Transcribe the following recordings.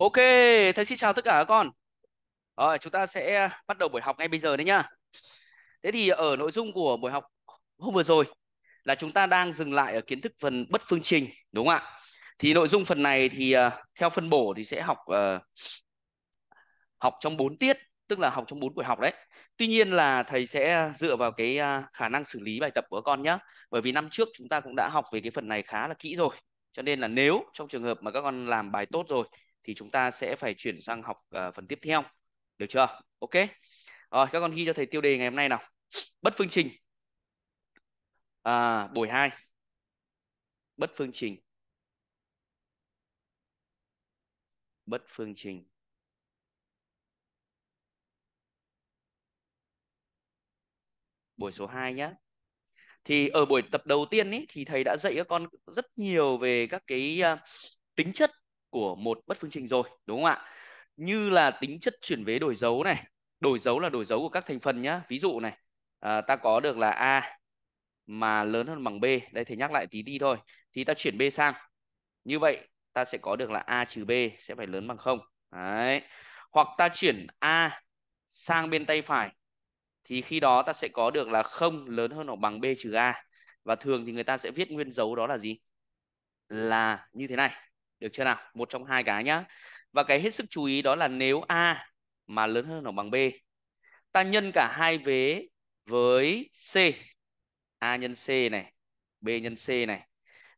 Ok, thầy xin chào tất cả các con. Rồi, chúng ta sẽ bắt đầu buổi học ngay bây giờ đấy nhá. Thế thì ở nội dung của buổi học hôm vừa rồi là chúng ta đang dừng lại ở kiến thức phần bất phương trình, đúng không ạ? Thì nội dung phần này thì ờ, theo phân bổ thì sẽ học ờ, học trong 4 tiết, tức là học trong 4 buổi học đấy. Tuy nhiên là thầy sẽ dựa vào cái ờ, khả năng xử lý bài tập của các con nhé. Bởi vì năm trước chúng ta cũng đã học về cái phần này khá là kỹ rồi. Cho nên là nếu trong trường hợp mà các con làm bài tốt rồi thì chúng ta sẽ phải chuyển sang học uh, phần tiếp theo được chưa ok rồi các con ghi cho thầy tiêu đề ngày hôm nay nào bất phương trình à, buổi 2 bất phương trình bất phương trình buổi số 2 nhé thì ở buổi tập đầu tiên ý, thì thầy đã dạy các con rất nhiều về các cái ờ, tính chất của một bất phương trình rồi đúng không ạ như là tính chất chuyển vế đổi dấu này đổi dấu là đổi dấu của các thành phần nhá ví dụ này à, ta có được là a mà lớn hơn bằng b đây thầy nhắc lại tí đi thôi thì ta chuyển b sang như vậy ta sẽ có được là a trừ b sẽ phải lớn bằng không đấy hoặc ta chuyển a sang bên tay phải thì khi đó ta sẽ có được là không lớn hơn hoặc bằng b trừ a và thường thì người ta sẽ viết nguyên dấu đó là gì là như thế này được chưa nào một trong hai cái nhá và cái hết sức chú ý đó là nếu a mà lớn hơn hoặc bằng b ta nhân cả hai vế với c a nhân c này b nhân c này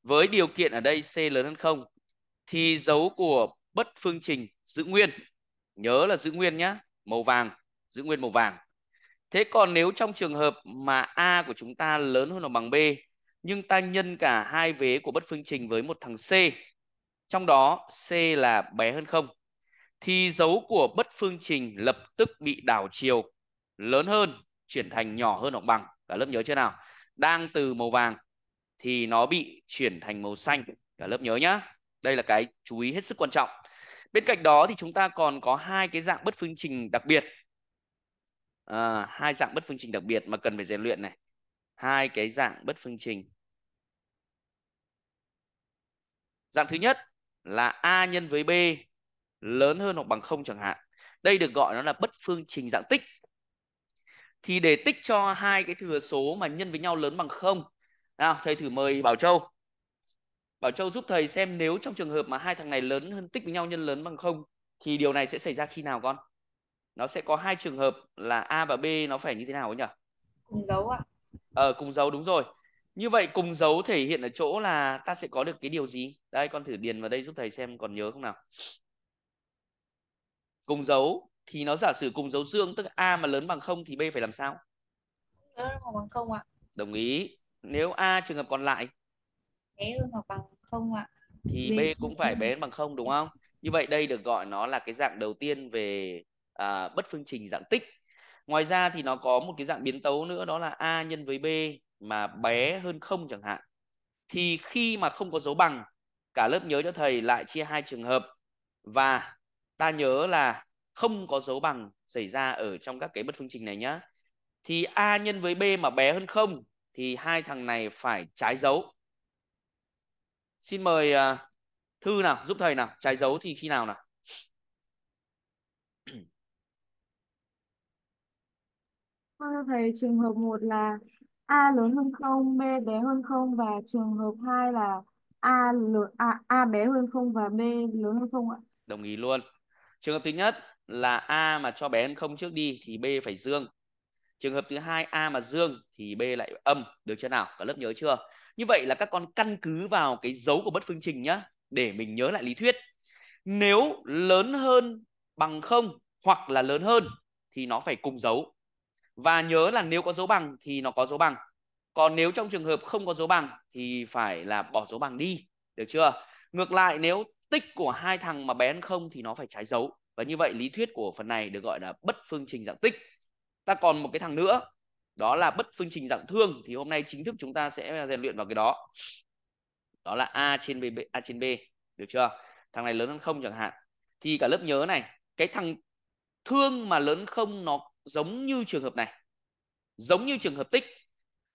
với điều kiện ở đây c lớn hơn không thì dấu của bất phương trình giữ nguyên nhớ là giữ nguyên nhá màu vàng giữ nguyên màu vàng thế còn nếu trong trường hợp mà a của chúng ta lớn hơn hoặc bằng b nhưng ta nhân cả hai vế của bất phương trình với một thằng c trong đó C là bé hơn 0 thì dấu của bất phương trình lập tức bị đảo chiều lớn hơn chuyển thành nhỏ hơn hoặc bằng cả lớp nhớ chưa nào đang từ màu vàng thì nó bị chuyển thành màu xanh cả lớp nhớ nhá đây là cái chú ý hết sức quan trọng bên cạnh đó thì chúng ta còn có hai cái dạng bất phương trình đặc biệt à, hai dạng bất phương trình đặc biệt mà cần phải rèn luyện này hai cái dạng bất phương trình dạng thứ nhất là a nhân với b lớn hơn hoặc bằng không chẳng hạn đây được gọi nó là bất phương trình dạng tích thì để tích cho hai cái thừa số mà nhân với nhau lớn bằng không nào thầy thử mời bảo châu bảo châu giúp thầy xem nếu trong trường hợp mà hai thằng này lớn hơn tích với nhau nhân lớn bằng không thì điều này sẽ xảy ra khi nào con nó sẽ có hai trường hợp là a và b nó phải như thế nào ấy nhỉ cùng dấu ạ ờ cùng dấu đúng rồi như vậy cùng dấu thể hiện ở chỗ là ta sẽ có được cái điều gì đây con thử điền vào đây giúp thầy xem còn nhớ không nào cùng dấu thì nó giả sử cùng dấu dương tức a mà lớn bằng không thì b phải làm sao lớn bằng không ạ đồng ý nếu a trường hợp còn lại bé hơn hoặc bằng không ạ thì b, b cũng phải bé bằng không đúng không như vậy đây được gọi nó là cái dạng đầu tiên về à, bất phương trình dạng tích ngoài ra thì nó có một cái dạng biến tấu nữa đó là a nhân với b mà bé hơn không chẳng hạn thì khi mà không có dấu bằng cả lớp nhớ cho thầy lại chia hai trường hợp và ta nhớ là không có dấu bằng xảy ra ở trong các cái bất phương trình này nhá thì a nhân với b mà bé hơn không thì hai thằng này phải trái dấu xin mời uh, thư nào giúp thầy nào trái dấu thì khi nào nào thầy trường hợp một là A lớn hơn không, B bé hơn không và trường hợp 2 là A lớn a à, A bé hơn không và B lớn hơn không ạ. Đồng ý luôn. Trường hợp thứ nhất là A mà cho bé hơn không trước đi thì B phải dương. Trường hợp thứ hai A mà dương thì B lại âm, được chưa nào? Cả lớp nhớ chưa? Như vậy là các con căn cứ vào cái dấu của bất phương trình nhé để mình nhớ lại lý thuyết. Nếu lớn hơn bằng không hoặc là lớn hơn thì nó phải cùng dấu và nhớ là nếu có dấu bằng thì nó có dấu bằng còn nếu trong trường hợp không có dấu bằng thì phải là bỏ dấu bằng đi được chưa ngược lại nếu tích của hai thằng mà bé hơn không thì nó phải trái dấu và như vậy lý thuyết của phần này được gọi là bất phương trình dạng tích ta còn một cái thằng nữa đó là bất phương trình dạng thương thì hôm nay chính thức chúng ta sẽ rèn luyện vào cái đó đó là a trên b, b a trên b được chưa thằng này lớn hơn không chẳng hạn thì cả lớp nhớ này cái thằng thương mà lớn không nó giống như trường hợp này giống như trường hợp tích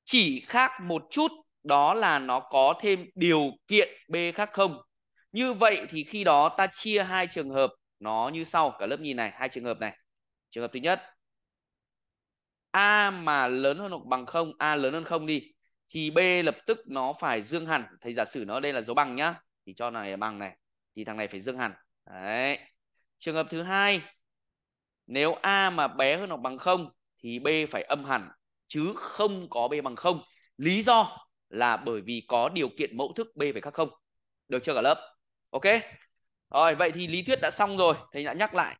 chỉ khác một chút đó là nó có thêm điều kiện b khác không như vậy thì khi đó ta chia hai trường hợp nó như sau cả lớp nhìn này hai trường hợp này trường hợp thứ nhất a mà lớn hơn hoặc bằng không a lớn hơn không đi thì b lập tức nó phải dương hẳn thầy giả sử nó đây là dấu bằng nhá thì cho này bằng này thì thằng này phải dương hẳn đấy trường hợp thứ hai nếu a mà bé hơn hoặc bằng không thì b phải âm hẳn chứ không có b bằng không lý do là bởi vì có điều kiện mẫu thức b phải khác không được chưa cả lớp ok rồi vậy thì lý thuyết đã xong rồi thầy đã nhắc lại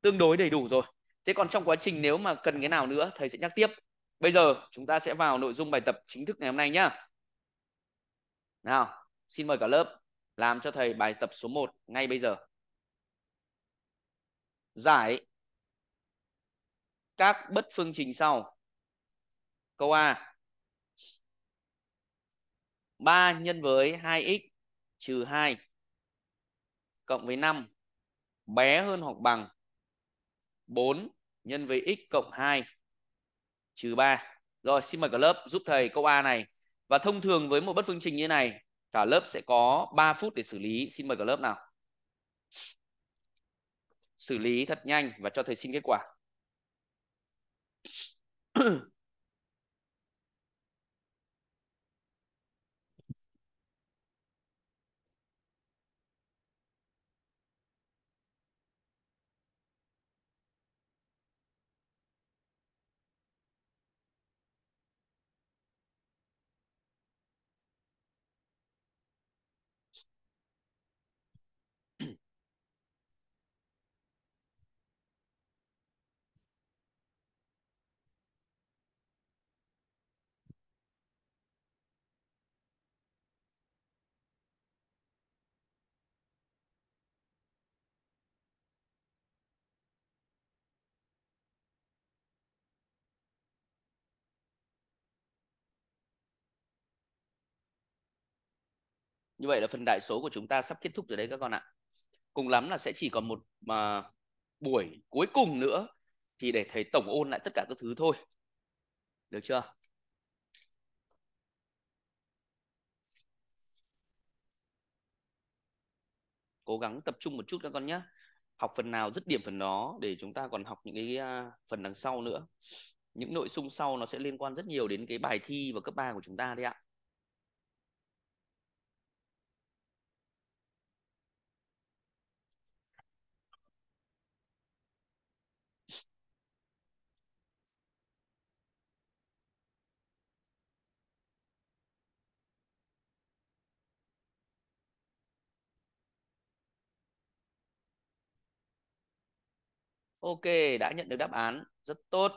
tương đối đầy đủ rồi thế còn trong quá trình nếu mà cần cái nào nữa thầy sẽ nhắc tiếp bây giờ chúng ta sẽ vào nội dung bài tập chính thức ngày hôm nay nhá nào xin mời cả lớp làm cho thầy bài tập số 1 ngay bây giờ giải các bất phương trình sau Câu A. 3 nhân với 2x trừ 2 cộng với 5 bé hơn hoặc bằng 4 nhân với x cộng 2 trừ 3. Rồi xin mời cả lớp giúp thầy câu A này. Và thông thường với một bất phương trình như này, cả lớp sẽ có 3 phút để xử lý. Xin mời cả lớp nào. Xử lý thật nhanh và cho thầy xin kết quả. như vậy là phần đại số của chúng ta sắp kết thúc rồi đấy các con ạ cùng lắm là sẽ chỉ còn một mà buổi cuối cùng nữa thì để thầy tổng ôn lại tất cả các thứ thôi được chưa cố gắng tập trung một chút các con nhé học phần nào dứt điểm phần đó để chúng ta còn học những cái à, phần đằng sau nữa những nội dung sau nó sẽ liên quan rất nhiều đến cái bài thi và cấp 3 của chúng ta đấy ạ Ok, đã nhận được đáp án. Rất tốt.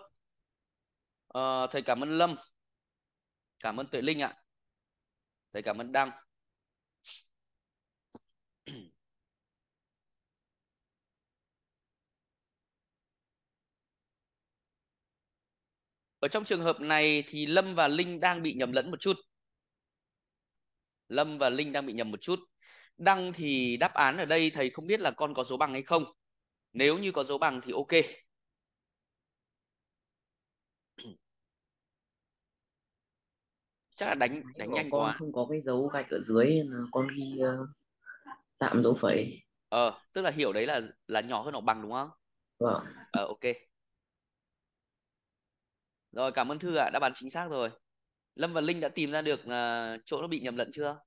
À, thầy cảm ơn Lâm. Cảm ơn Tuệ Linh ạ. Thầy cảm ơn Đăng. Ở trong trường hợp này thì Lâm và Linh đang bị nhầm lẫn một chút. Lâm và Linh đang bị nhầm một chút. Đăng thì đáp án ở đây thầy không biết là con có số bằng hay không nếu như có dấu bằng thì ok chắc là đánh đánh nhanh con quá không có cái dấu gạch ở dưới con ghi uh, tạm dấu phẩy ờ tức là hiểu đấy là là nhỏ hơn hoặc bằng đúng không vâng ờ ok rồi cảm ơn thư ạ à, đáp án chính xác rồi Lâm và Linh đã tìm ra được uh, chỗ nó bị nhầm lẫn chưa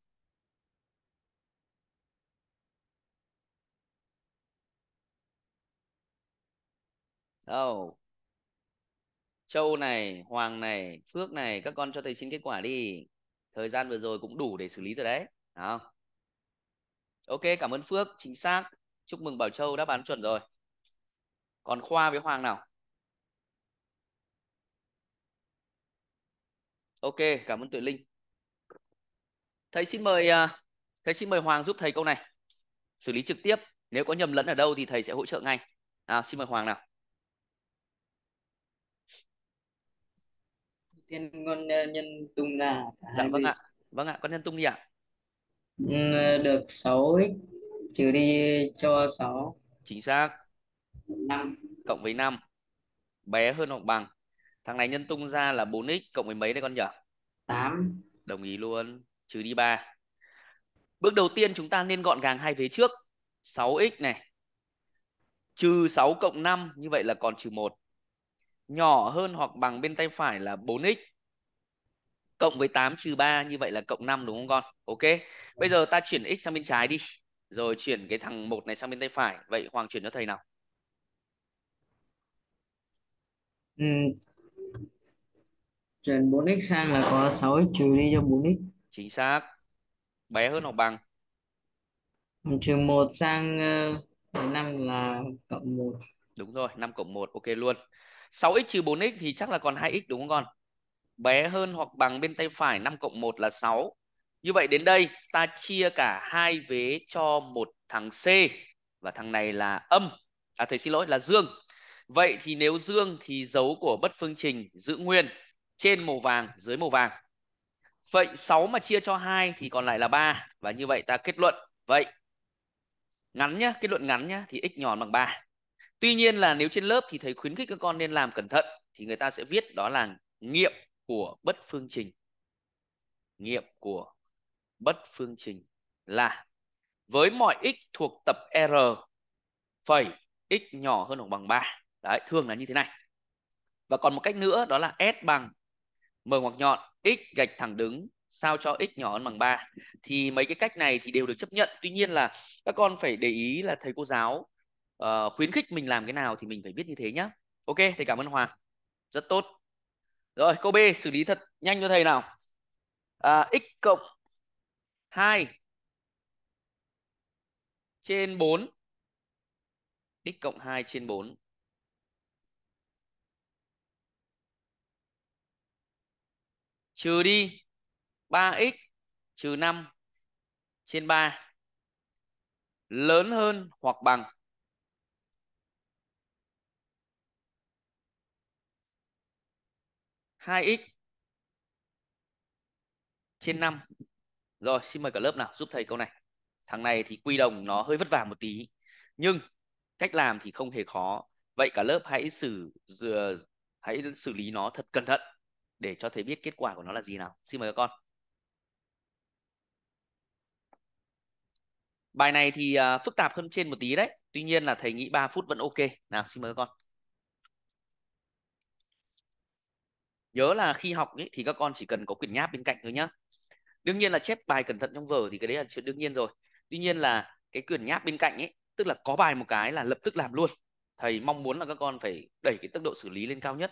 đâu châu này hoàng này phước này các con cho thầy xin kết quả đi thời gian vừa rồi cũng đủ để xử lý rồi đấy đó. ok cảm ơn phước chính xác chúc mừng bảo châu đã bán chuẩn rồi còn khoa với hoàng nào ok cảm ơn tuệ linh thầy xin mời à, thầy xin mời hoàng giúp thầy câu này xử lý trực tiếp nếu có nhầm lẫn ở đâu thì thầy sẽ hỗ trợ ngay nào xin mời hoàng nào Thiên con ờ, nhân tung là Dạ vâng vị. ạ. Vâng ạ, con nhân tung đi ạ. Ờ, được 6x trừ đi cho 6. Chính xác. 5 cộng với 5 bé hơn hoặc bằng. Thằng này nhân tung ra là 4x cộng với mấy đấy con nhỉ? 8. Đồng ý luôn, trừ đi 3. Bước đầu tiên chúng ta nên gọn gàng hai vế trước. 6x này trừ 6 cộng 5 như vậy là còn trừ 1 nhỏ hơn hoặc bằng bên tay phải là 4x cộng với 8 trừ 3 như vậy là cộng 5 đúng không con? Ok. Bây vâng. giờ ta chuyển x sang bên trái đi. Rồi chuyển cái thằng 1 này sang bên tay phải. Vậy Hoàng chuyển cho thầy nào? Ừ. Chuyển 4x sang là có 6x trừ đi cho 4x. Chính xác. Bé hơn hoặc bằng? Trừ 1 sang 5 ờ, là cộng 1. Đúng rồi, 5 cộng 1 ok luôn. 6x trừ 4x thì chắc là còn 2x đúng không con? Bé hơn hoặc bằng bên tay phải 5 cộng 1 là 6. Như vậy đến đây ta chia cả hai vế cho một thằng C và thằng này là âm. À thầy xin lỗi là dương. Vậy thì nếu dương thì dấu của bất phương trình giữ nguyên trên màu vàng dưới màu vàng. Vậy 6 mà chia cho 2 thì còn lại là 3 và như vậy ta kết luận vậy ngắn nhá, kết luận ngắn nhá thì x nhỏ bằng 3 tuy nhiên là nếu trên lớp thì thầy khuyến khích các con nên làm cẩn thận thì người ta sẽ viết đó là nghiệm của bất phương trình nghiệm của bất phương trình là với mọi x thuộc tập r phẩy x nhỏ hơn hoặc bằng 3 đấy thường là như thế này và còn một cách nữa đó là s bằng m ngoặc nhọn x gạch thẳng đứng sao cho x nhỏ hơn bằng 3 thì mấy cái cách này thì đều được chấp nhận tuy nhiên là các con phải để ý là thầy cô giáo uh, khuyến khích mình làm cái nào thì mình phải biết như thế nhá ok thầy cảm ơn hoàng rất tốt rồi câu b xử lý thật nhanh cho thầy nào à, x cộng 2 trên 4 x cộng 2 trên 4 trừ đi 3x trừ 5 trên 3 lớn hơn hoặc bằng 2x trên 5. Rồi, xin mời cả lớp nào giúp thầy câu này. Thằng này thì quy đồng nó hơi vất vả một tí, nhưng cách làm thì không hề khó. Vậy cả lớp hãy xử hãy xử lý nó thật cẩn thận để cho thầy biết kết quả của nó là gì nào. Xin mời các con. Bài này thì à, phức tạp hơn trên một tí đấy. Tuy nhiên là thầy nghĩ 3 phút vẫn ok. Nào, xin mời các con. nhớ là khi học ý, thì các con chỉ cần có quyển nháp bên cạnh thôi nhá đương nhiên là chép bài cẩn thận trong vở thì cái đấy là chuyện đương nhiên rồi tuy nhiên là cái quyển nháp bên cạnh ấy tức là có bài một cái là lập tức làm luôn thầy mong muốn là các con phải đẩy cái tốc độ xử lý lên cao nhất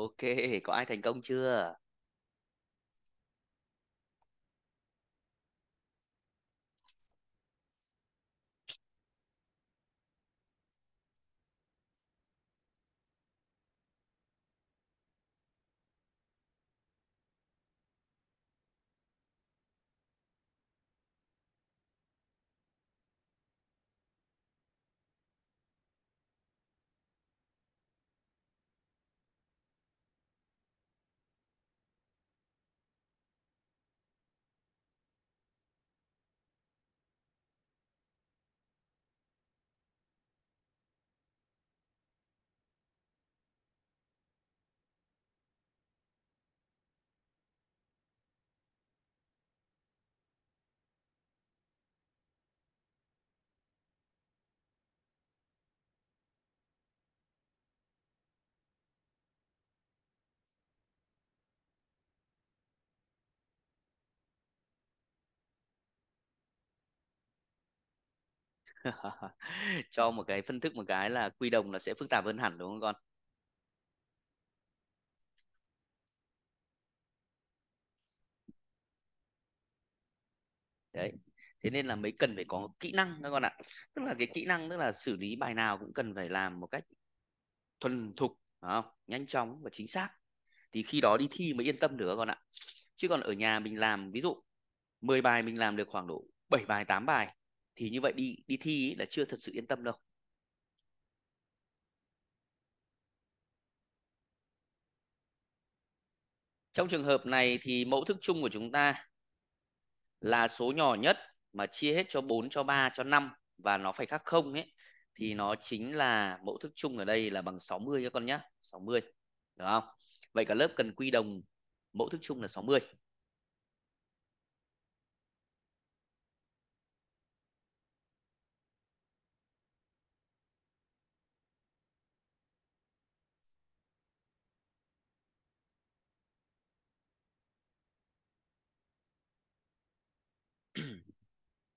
Ok, có ai thành công chưa? cho một cái phân thức một cái là quy đồng là sẽ phức tạp hơn hẳn đúng không con đấy thế nên là mới cần phải có kỹ năng các con ạ tức là cái kỹ năng tức là xử lý bài nào cũng cần phải làm một cách thuần thục không? nhanh chóng và chính xác thì khi đó đi thi mới yên tâm được các con ạ chứ còn ở nhà mình làm ví dụ 10 bài mình làm được khoảng độ 7 bài 8 bài thì như vậy đi đi thi ý là chưa thật sự yên tâm đâu trong trường hợp này thì mẫu thức chung của chúng ta là số nhỏ nhất mà chia hết cho 4 cho 3 cho 5 và nó phải khác không ấy thì nó chính là mẫu thức chung ở đây là bằng 60 các con nhé 60 được không vậy cả lớp cần quy đồng mẫu thức chung là 60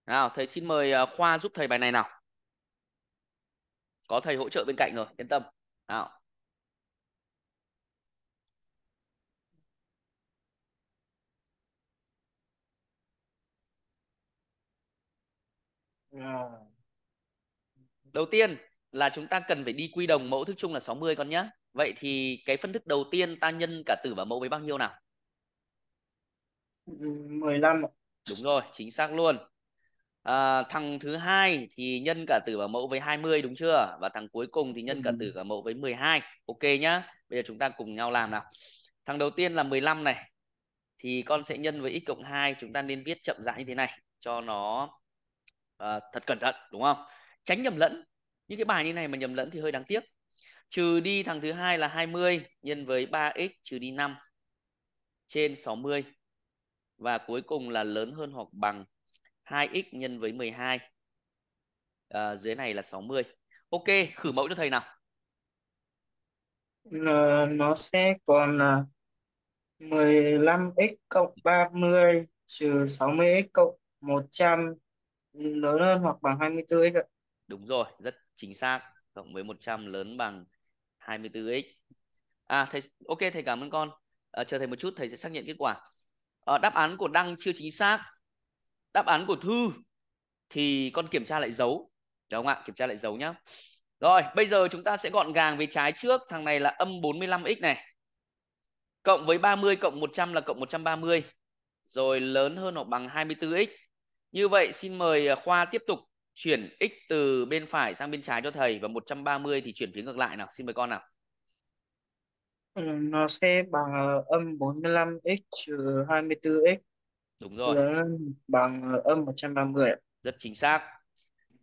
nào thầy xin mời ờ, khoa giúp thầy bài này nào có thầy hỗ trợ bên cạnh rồi yên tâm nào à. đầu tiên là chúng ta cần phải đi quy đồng mẫu thức chung là 60 con nhé vậy thì cái phân thức đầu tiên ta nhân cả tử và mẫu với bao nhiêu nào 15 ừ, đúng rồi chính xác luôn à, thằng thứ hai thì nhân cả tử và mẫu với 20 đúng chưa và thằng cuối cùng thì nhân cả tử cả ừ. mẫu với 12 ok nhá bây giờ chúng ta cùng nhau làm nào thằng đầu tiên là 15 này thì con sẽ nhân với x cộng 2 chúng ta nên viết chậm rãi như thế này cho nó à, thật cẩn thận đúng không tránh nhầm lẫn những cái bài như này mà nhầm lẫn thì hơi đáng tiếc trừ đi thằng thứ hai là 20 nhân với 3x trừ đi 5 trên 60 và cuối cùng là lớn hơn hoặc bằng 2x nhân với 12 à, dưới này là 60 ok khử mẫu cho thầy nào ờ, nó sẽ còn 15x à, cộng 30 trừ 60x cộng 100 lớn hơn hoặc bằng 24x ạ. Đúng rồi, rất chính xác. Cộng với 100 lớn bằng 24x. À thầy ok thầy cảm ơn con. À, chờ thầy một chút thầy sẽ xác nhận kết quả. À, đáp án của Đăng chưa chính xác đáp án của thư thì con kiểm tra lại dấu đúng không ạ kiểm tra lại dấu nhá rồi bây giờ chúng ta sẽ gọn gàng về trái trước thằng này là âm 45x này cộng với 30 cộng 100 là cộng 130 rồi lớn hơn hoặc bằng 24x như vậy xin mời à, khoa tiếp tục chuyển x từ bên phải sang bên trái cho thầy và 130 thì chuyển phía ngược lại nào xin mời con nào ừ, nó sẽ bằng à, âm 45x trừ 24x Đúng rồi. Bằng âm 130. Rất chính xác.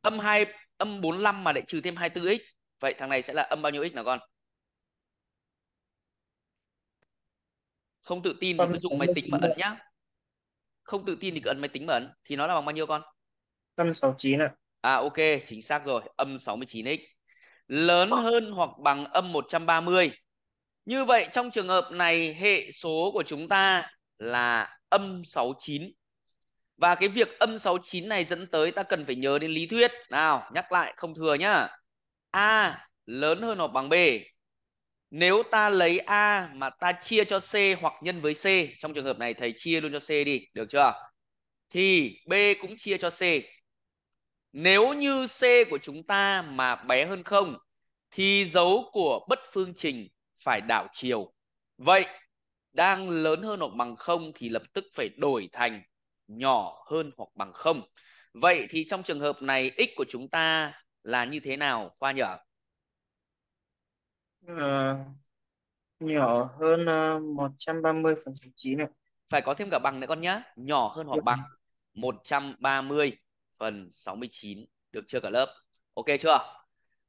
Âm 2 âm 45 mà lại trừ thêm 24x. Vậy thằng này sẽ là âm bao nhiêu x nào con? Không tự tin thì cứ dùng máy tính mà ấn nhá. Không tự tin thì cứ ấn máy tính mà ấn thì nó là bằng bao nhiêu con? Âm 69 ạ. À ok, chính xác rồi, âm 69x lớn hơn hoặc bằng âm 130. Như vậy trong trường hợp này hệ số của chúng ta là âm 69 và cái việc âm 69 này dẫn tới ta cần phải nhớ đến lý thuyết nào nhắc lại không thừa nhá A lớn hơn hoặc bằng B nếu ta lấy A mà ta chia cho C hoặc nhân với C trong trường hợp này thầy chia luôn cho C đi được chưa thì B cũng chia cho C nếu như C của chúng ta mà bé hơn không thì dấu của bất phương trình phải đảo chiều. Vậy đang lớn hơn hoặc bằng không thì lập tức phải đổi thành nhỏ hơn hoặc bằng không. Vậy thì trong trường hợp này x của chúng ta là như thế nào Khoa nhỉ? À, ờ, nhỏ hơn uh, ờ, 130 phần số 9 ạ. Phải có thêm cả bằng nữa con nhá. Nhỏ hơn hoặc dạ. bằng 130 phần 69. Được chưa cả lớp? Ok chưa?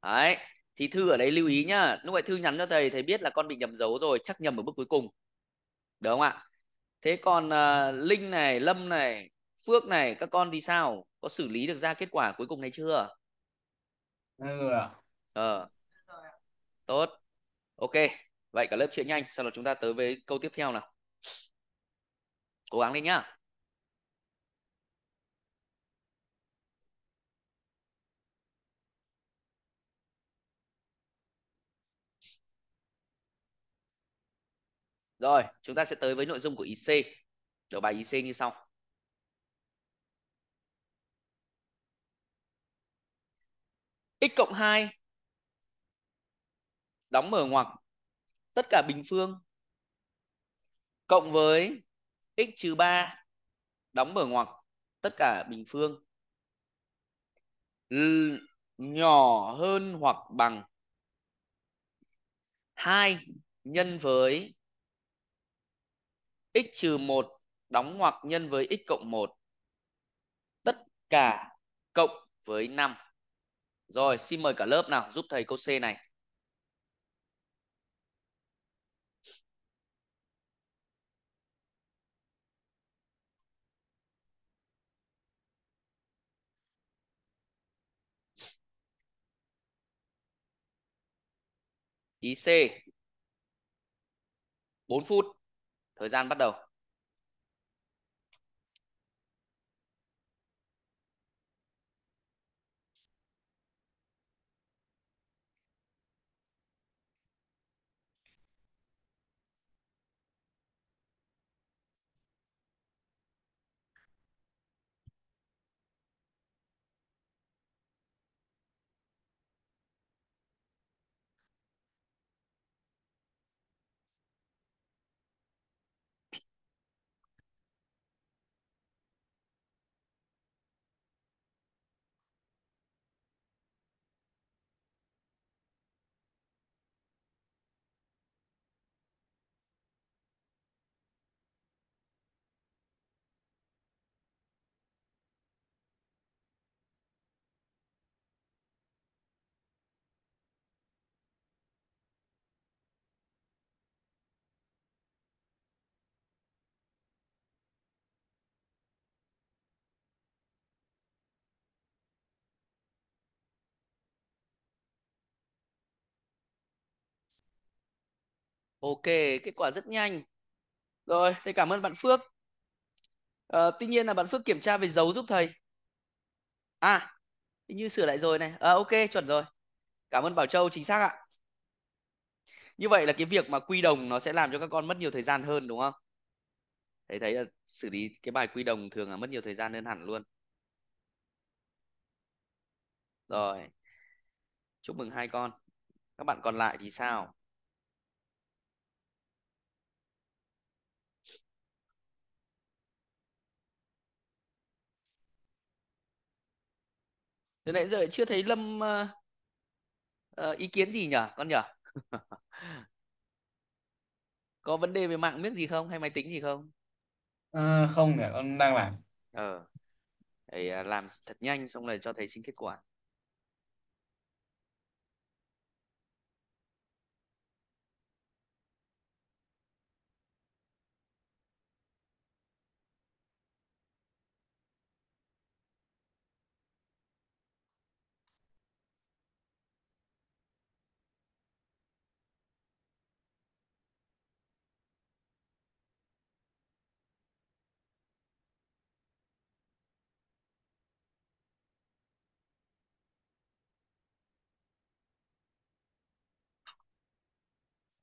Đấy. Thì Thư ở đây lưu ý nhá. Lúc nãy Thư nhắn cho thầy, thầy biết là con bị nhầm dấu rồi. Chắc nhầm ở bước cuối cùng đúng không ạ thế còn uh, linh này lâm này phước này các con thì sao có xử lý được ra kết quả cuối cùng này chưa rồi ờ tốt ok vậy cả lớp chuyện nhanh sau đó chúng ta tới với câu tiếp theo nào cố gắng lên nhá Rồi, chúng ta sẽ tới với nội dung của IC. Đầu bài IC như sau. x cộng 2 đóng mở ngoặc tất cả bình phương cộng với x trừ 3 đóng mở ngoặc tất cả bình phương L nhỏ hơn hoặc bằng 2 nhân với x trừ 1 đóng ngoặc nhân với x cộng 1. Tất cả cộng với 5. Rồi, xin mời cả lớp nào giúp thầy câu C này. Ý C 4 phút thời gian bắt đầu Ok, kết quả rất nhanh. Rồi, thầy cảm ơn bạn Phước. À, tuy nhiên là bạn Phước kiểm tra về dấu giúp thầy. À, hình như sửa lại rồi này. À, ok, chuẩn rồi. Cảm ơn Bảo Châu, chính xác ạ. Như vậy là cái việc mà quy đồng nó sẽ làm cho các con mất nhiều thời gian hơn đúng không? Thầy thấy là xử lý cái bài quy đồng thường là mất nhiều thời gian hơn hẳn luôn. Rồi. Chúc mừng hai con. Các bạn còn lại thì sao? thế nãy giờ chưa thấy lâm ờ, ờ, ý kiến gì nhở con nhở có vấn đề về mạng miếng gì không hay máy tính gì không à, không nhỉ con đang làm ờ Đấy, à, làm thật nhanh xong rồi cho thấy xin kết quả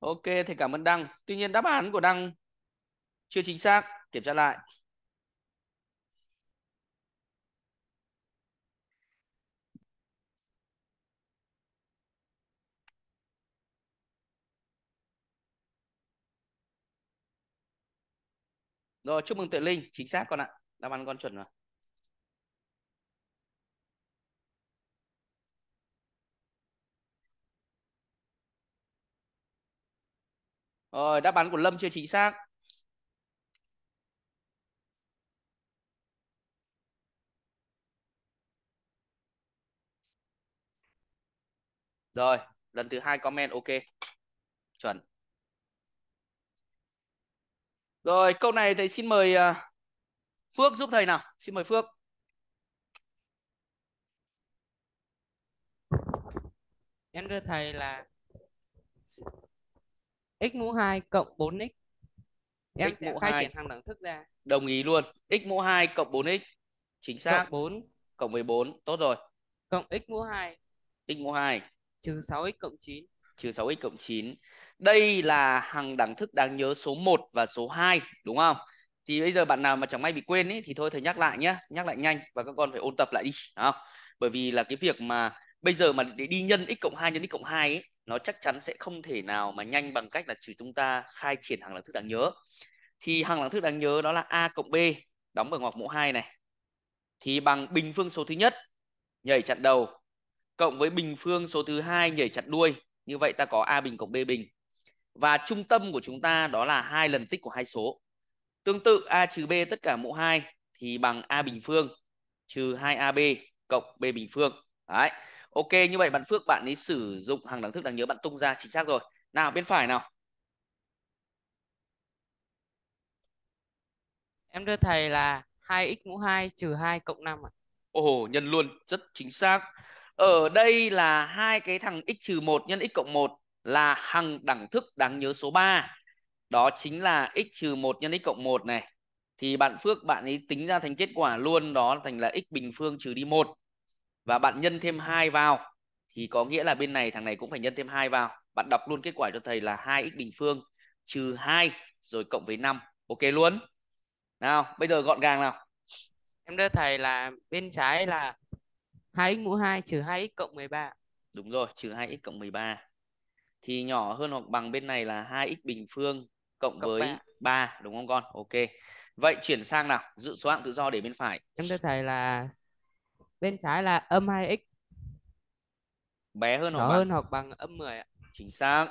Ok, thầy cảm ơn Đăng. Tuy nhiên đáp án của Đăng chưa chính xác. Kiểm tra lại. Rồi, chúc mừng Tuệ Linh. Chính xác con ạ. Đáp án con chuẩn rồi. Rồi ờ, đáp án của Lâm chưa chính xác. Rồi, lần thứ hai comment ok. Chuẩn. Rồi, câu này thầy xin mời à, Phước giúp thầy nào. Xin mời Phước. Em đưa thầy là x mũ 2 cộng 4x em x sẽ khai 2. triển hàng đẳng thức ra đồng ý luôn x mũ 2 cộng 4x chính xác cộng 4 cộng 14 tốt rồi cộng x mũ 2 x mũ 2 trừ 6x cộng 9 trừ 6x cộng 9 đây là hàng đẳng thức đáng nhớ số 1 và số 2 đúng không thì bây giờ bạn nào mà chẳng may bị quên ý, thì thôi thầy nhắc lại nhé nhắc lại nhanh và các con phải ôn tập lại đi không? bởi vì là cái việc mà bây giờ mà để đi nhân x cộng 2 nhân x cộng 2 ấy, nó chắc chắn sẽ không thể nào mà nhanh bằng cách là chỉ chúng ta khai triển hằng đẳng thức đáng nhớ thì hằng đẳng thức đáng nhớ đó là a cộng b đóng bằng ngoặc mũ 2 này thì bằng bình phương số thứ nhất nhảy chặn đầu cộng với bình phương số thứ hai nhảy chặn đuôi như vậy ta có a bình cộng b bình và trung tâm của chúng ta đó là hai lần tích của hai số tương tự a trừ b tất cả mũ 2 thì bằng a bình phương trừ 2ab cộng b bình phương đấy ok như vậy bạn phước bạn ấy sử dụng hàng đẳng thức đáng nhớ bạn tung ra chính xác rồi nào bên phải nào em đưa thầy là 2x mũ 2 trừ 2 cộng 5 ạ. À. Ồ, nhân luôn, rất chính xác. Ở đây là hai cái thằng x trừ 1 nhân x cộng 1 là hằng đẳng thức đáng nhớ số 3. Đó chính là x trừ 1 nhân x cộng 1 này. Thì bạn Phước bạn ấy tính ra thành kết quả luôn đó thành là x bình phương trừ đi 1 và bạn nhân thêm hai vào thì có nghĩa là bên này thằng này cũng phải nhân thêm hai vào bạn đọc luôn kết quả cho thầy là 2x bình phương trừ 2 rồi cộng với 5 ok luôn nào bây giờ gọn gàng nào em đưa thầy là bên trái là 2x mũ 2 trừ 2x cộng 13 đúng rồi trừ 2x cộng 13 thì nhỏ hơn hoặc bằng bên này là 2x bình phương cộng, cộng với 3. 3 đúng không con ok vậy chuyển sang nào dự số hạng tự do để bên phải em thưa thầy là bên trái là âm 2x bé hơn hoặc hơn bằng. hoặc bằng âm 10 ạ. Chính xác.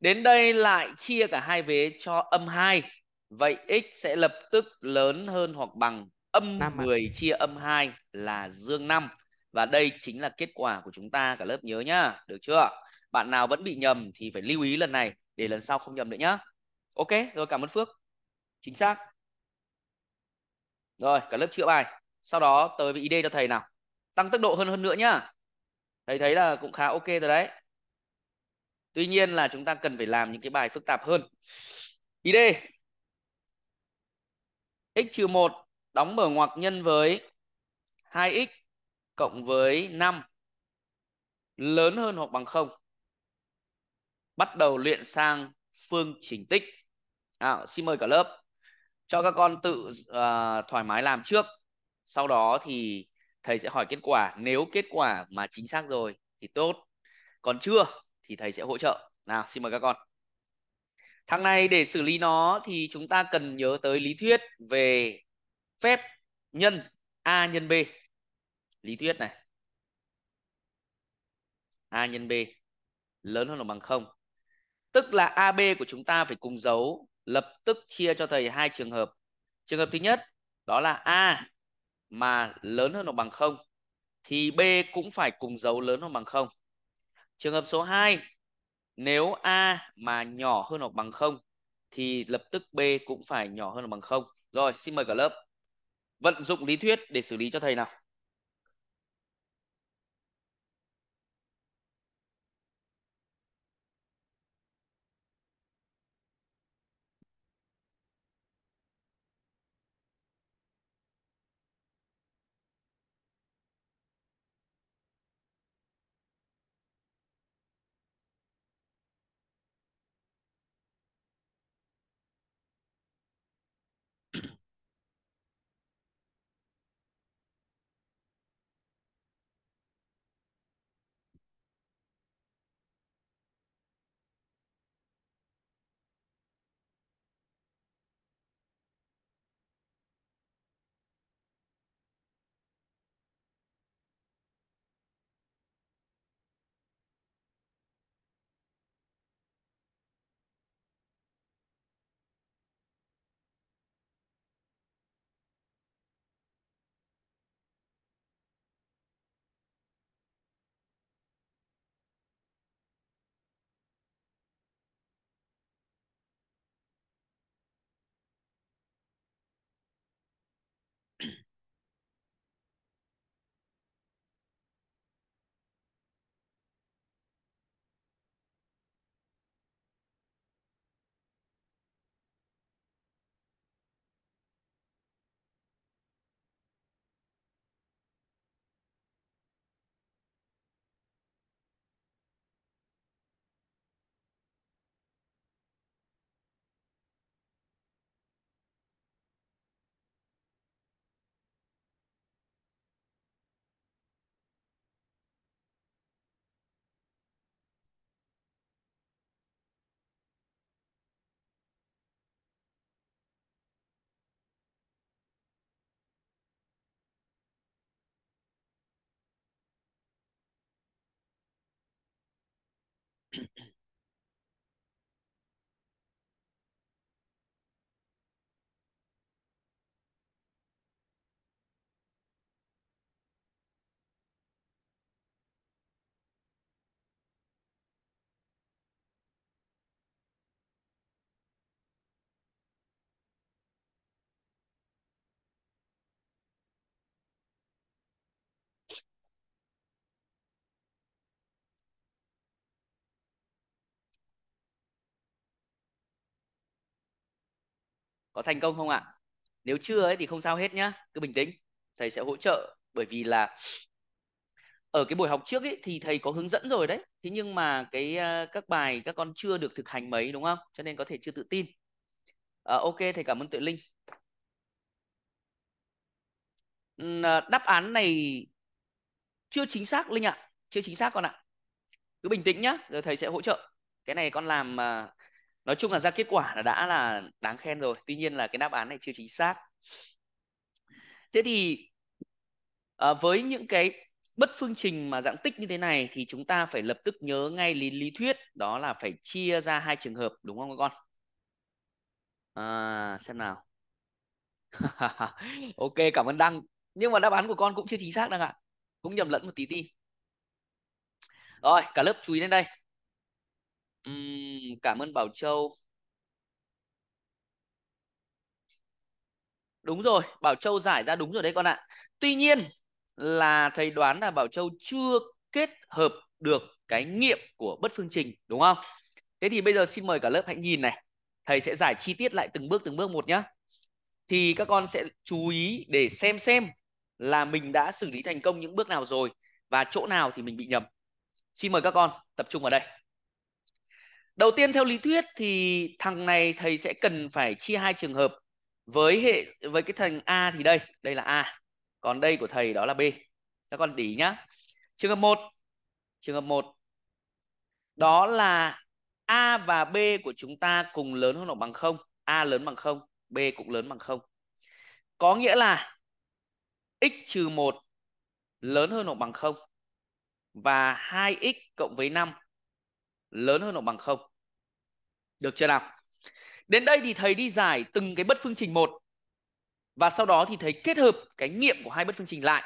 Đến đây lại chia cả hai vế cho âm 2. Vậy x sẽ lập tức lớn hơn hoặc bằng âm 5 10 à. chia âm 2 là dương 5. Và đây chính là kết quả của chúng ta cả lớp nhớ nhá. Được chưa? Bạn nào vẫn bị nhầm thì phải lưu ý lần này để lần sau không nhầm nữa nhá. Ok, rồi cảm ơn Phước. Chính xác. Rồi, cả lớp chữa bài. Sau đó tới với ID cho thầy nào tăng tốc độ hơn hơn nữa nhá thấy thấy là cũng khá ok rồi đấy tuy nhiên là chúng ta cần phải làm những cái bài phức tạp hơn ý d x trừ một đóng mở ngoặc nhân với 2x cộng với 5 lớn hơn hoặc bằng không bắt đầu luyện sang phương trình tích à, xin mời cả lớp cho các con tự uh, thoải mái làm trước sau đó thì thầy sẽ hỏi kết quả nếu kết quả mà chính xác rồi thì tốt còn chưa thì thầy sẽ hỗ trợ nào xin mời các con thằng này để xử lý nó thì chúng ta cần nhớ tới lý thuyết về phép nhân a nhân b lý thuyết này a nhân b lớn hơn hoặc bằng không tức là ab của chúng ta phải cùng dấu lập tức chia cho thầy hai trường hợp trường hợp thứ nhất đó là a mà lớn hơn hoặc bằng 0 thì B cũng phải cùng dấu lớn hoặc bằng 0. Trường hợp số 2, nếu A mà nhỏ hơn hoặc bằng 0 thì lập tức B cũng phải nhỏ hơn hoặc bằng 0. Rồi, xin mời cả lớp vận dụng lý thuyết để xử lý cho thầy nào. có thành công không ạ nếu chưa ấy thì không sao hết nhá cứ bình tĩnh thầy sẽ hỗ trợ bởi vì là ở cái buổi học trước ấy thì thầy có hướng dẫn rồi đấy thế nhưng mà cái các bài các con chưa được thực hành mấy đúng không cho nên có thể chưa tự tin à, ok thầy cảm ơn tuệ linh ờ, đáp án này chưa chính xác linh ạ chưa chính xác con ạ cứ bình tĩnh nhá rồi thầy sẽ hỗ trợ cái này con làm à, nói chung là ra kết quả là đã là đáng khen rồi tuy nhiên là cái đáp án này chưa chính xác thế thì à, với những cái bất phương trình mà dạng tích như thế này thì chúng ta phải lập tức nhớ ngay lý lý thuyết đó là phải chia ra hai trường hợp đúng không các con à, xem nào ok cảm ơn đăng nhưng mà đáp án của con cũng chưa chính xác đăng ạ cũng nhầm lẫn một tí ti rồi cả lớp chú ý đến đây uhm cảm ơn Bảo Châu. Đúng rồi, Bảo Châu giải ra đúng rồi đấy con ạ. Tuy nhiên là thầy đoán là Bảo Châu chưa kết hợp được cái nghiệm của bất phương trình đúng không? Thế thì bây giờ xin mời cả lớp hãy nhìn này. Thầy sẽ giải chi tiết lại từng bước từng bước một nhé. Thì các con sẽ chú ý để xem xem là mình đã xử lý thành công những bước nào rồi và chỗ nào thì mình bị nhầm. Xin mời các con tập trung vào đây đầu tiên theo lý thuyết thì thằng này thầy sẽ cần phải chia hai trường hợp với hệ với cái thằng a thì đây đây là a còn đây của thầy đó là b các con để ý nhá trường hợp 1 trường hợp 1 đó là a và b của chúng ta cùng lớn hơn hoặc bằng không a lớn bằng không b cũng lớn bằng không có nghĩa là x trừ 1 lớn hơn hoặc bằng không và 2x cộng với 5 lớn hơn hoặc bằng không được chưa nào đến đây thì thầy đi giải từng cái bất phương trình một và sau đó thì thầy kết hợp cái nghiệm của hai bất phương trình lại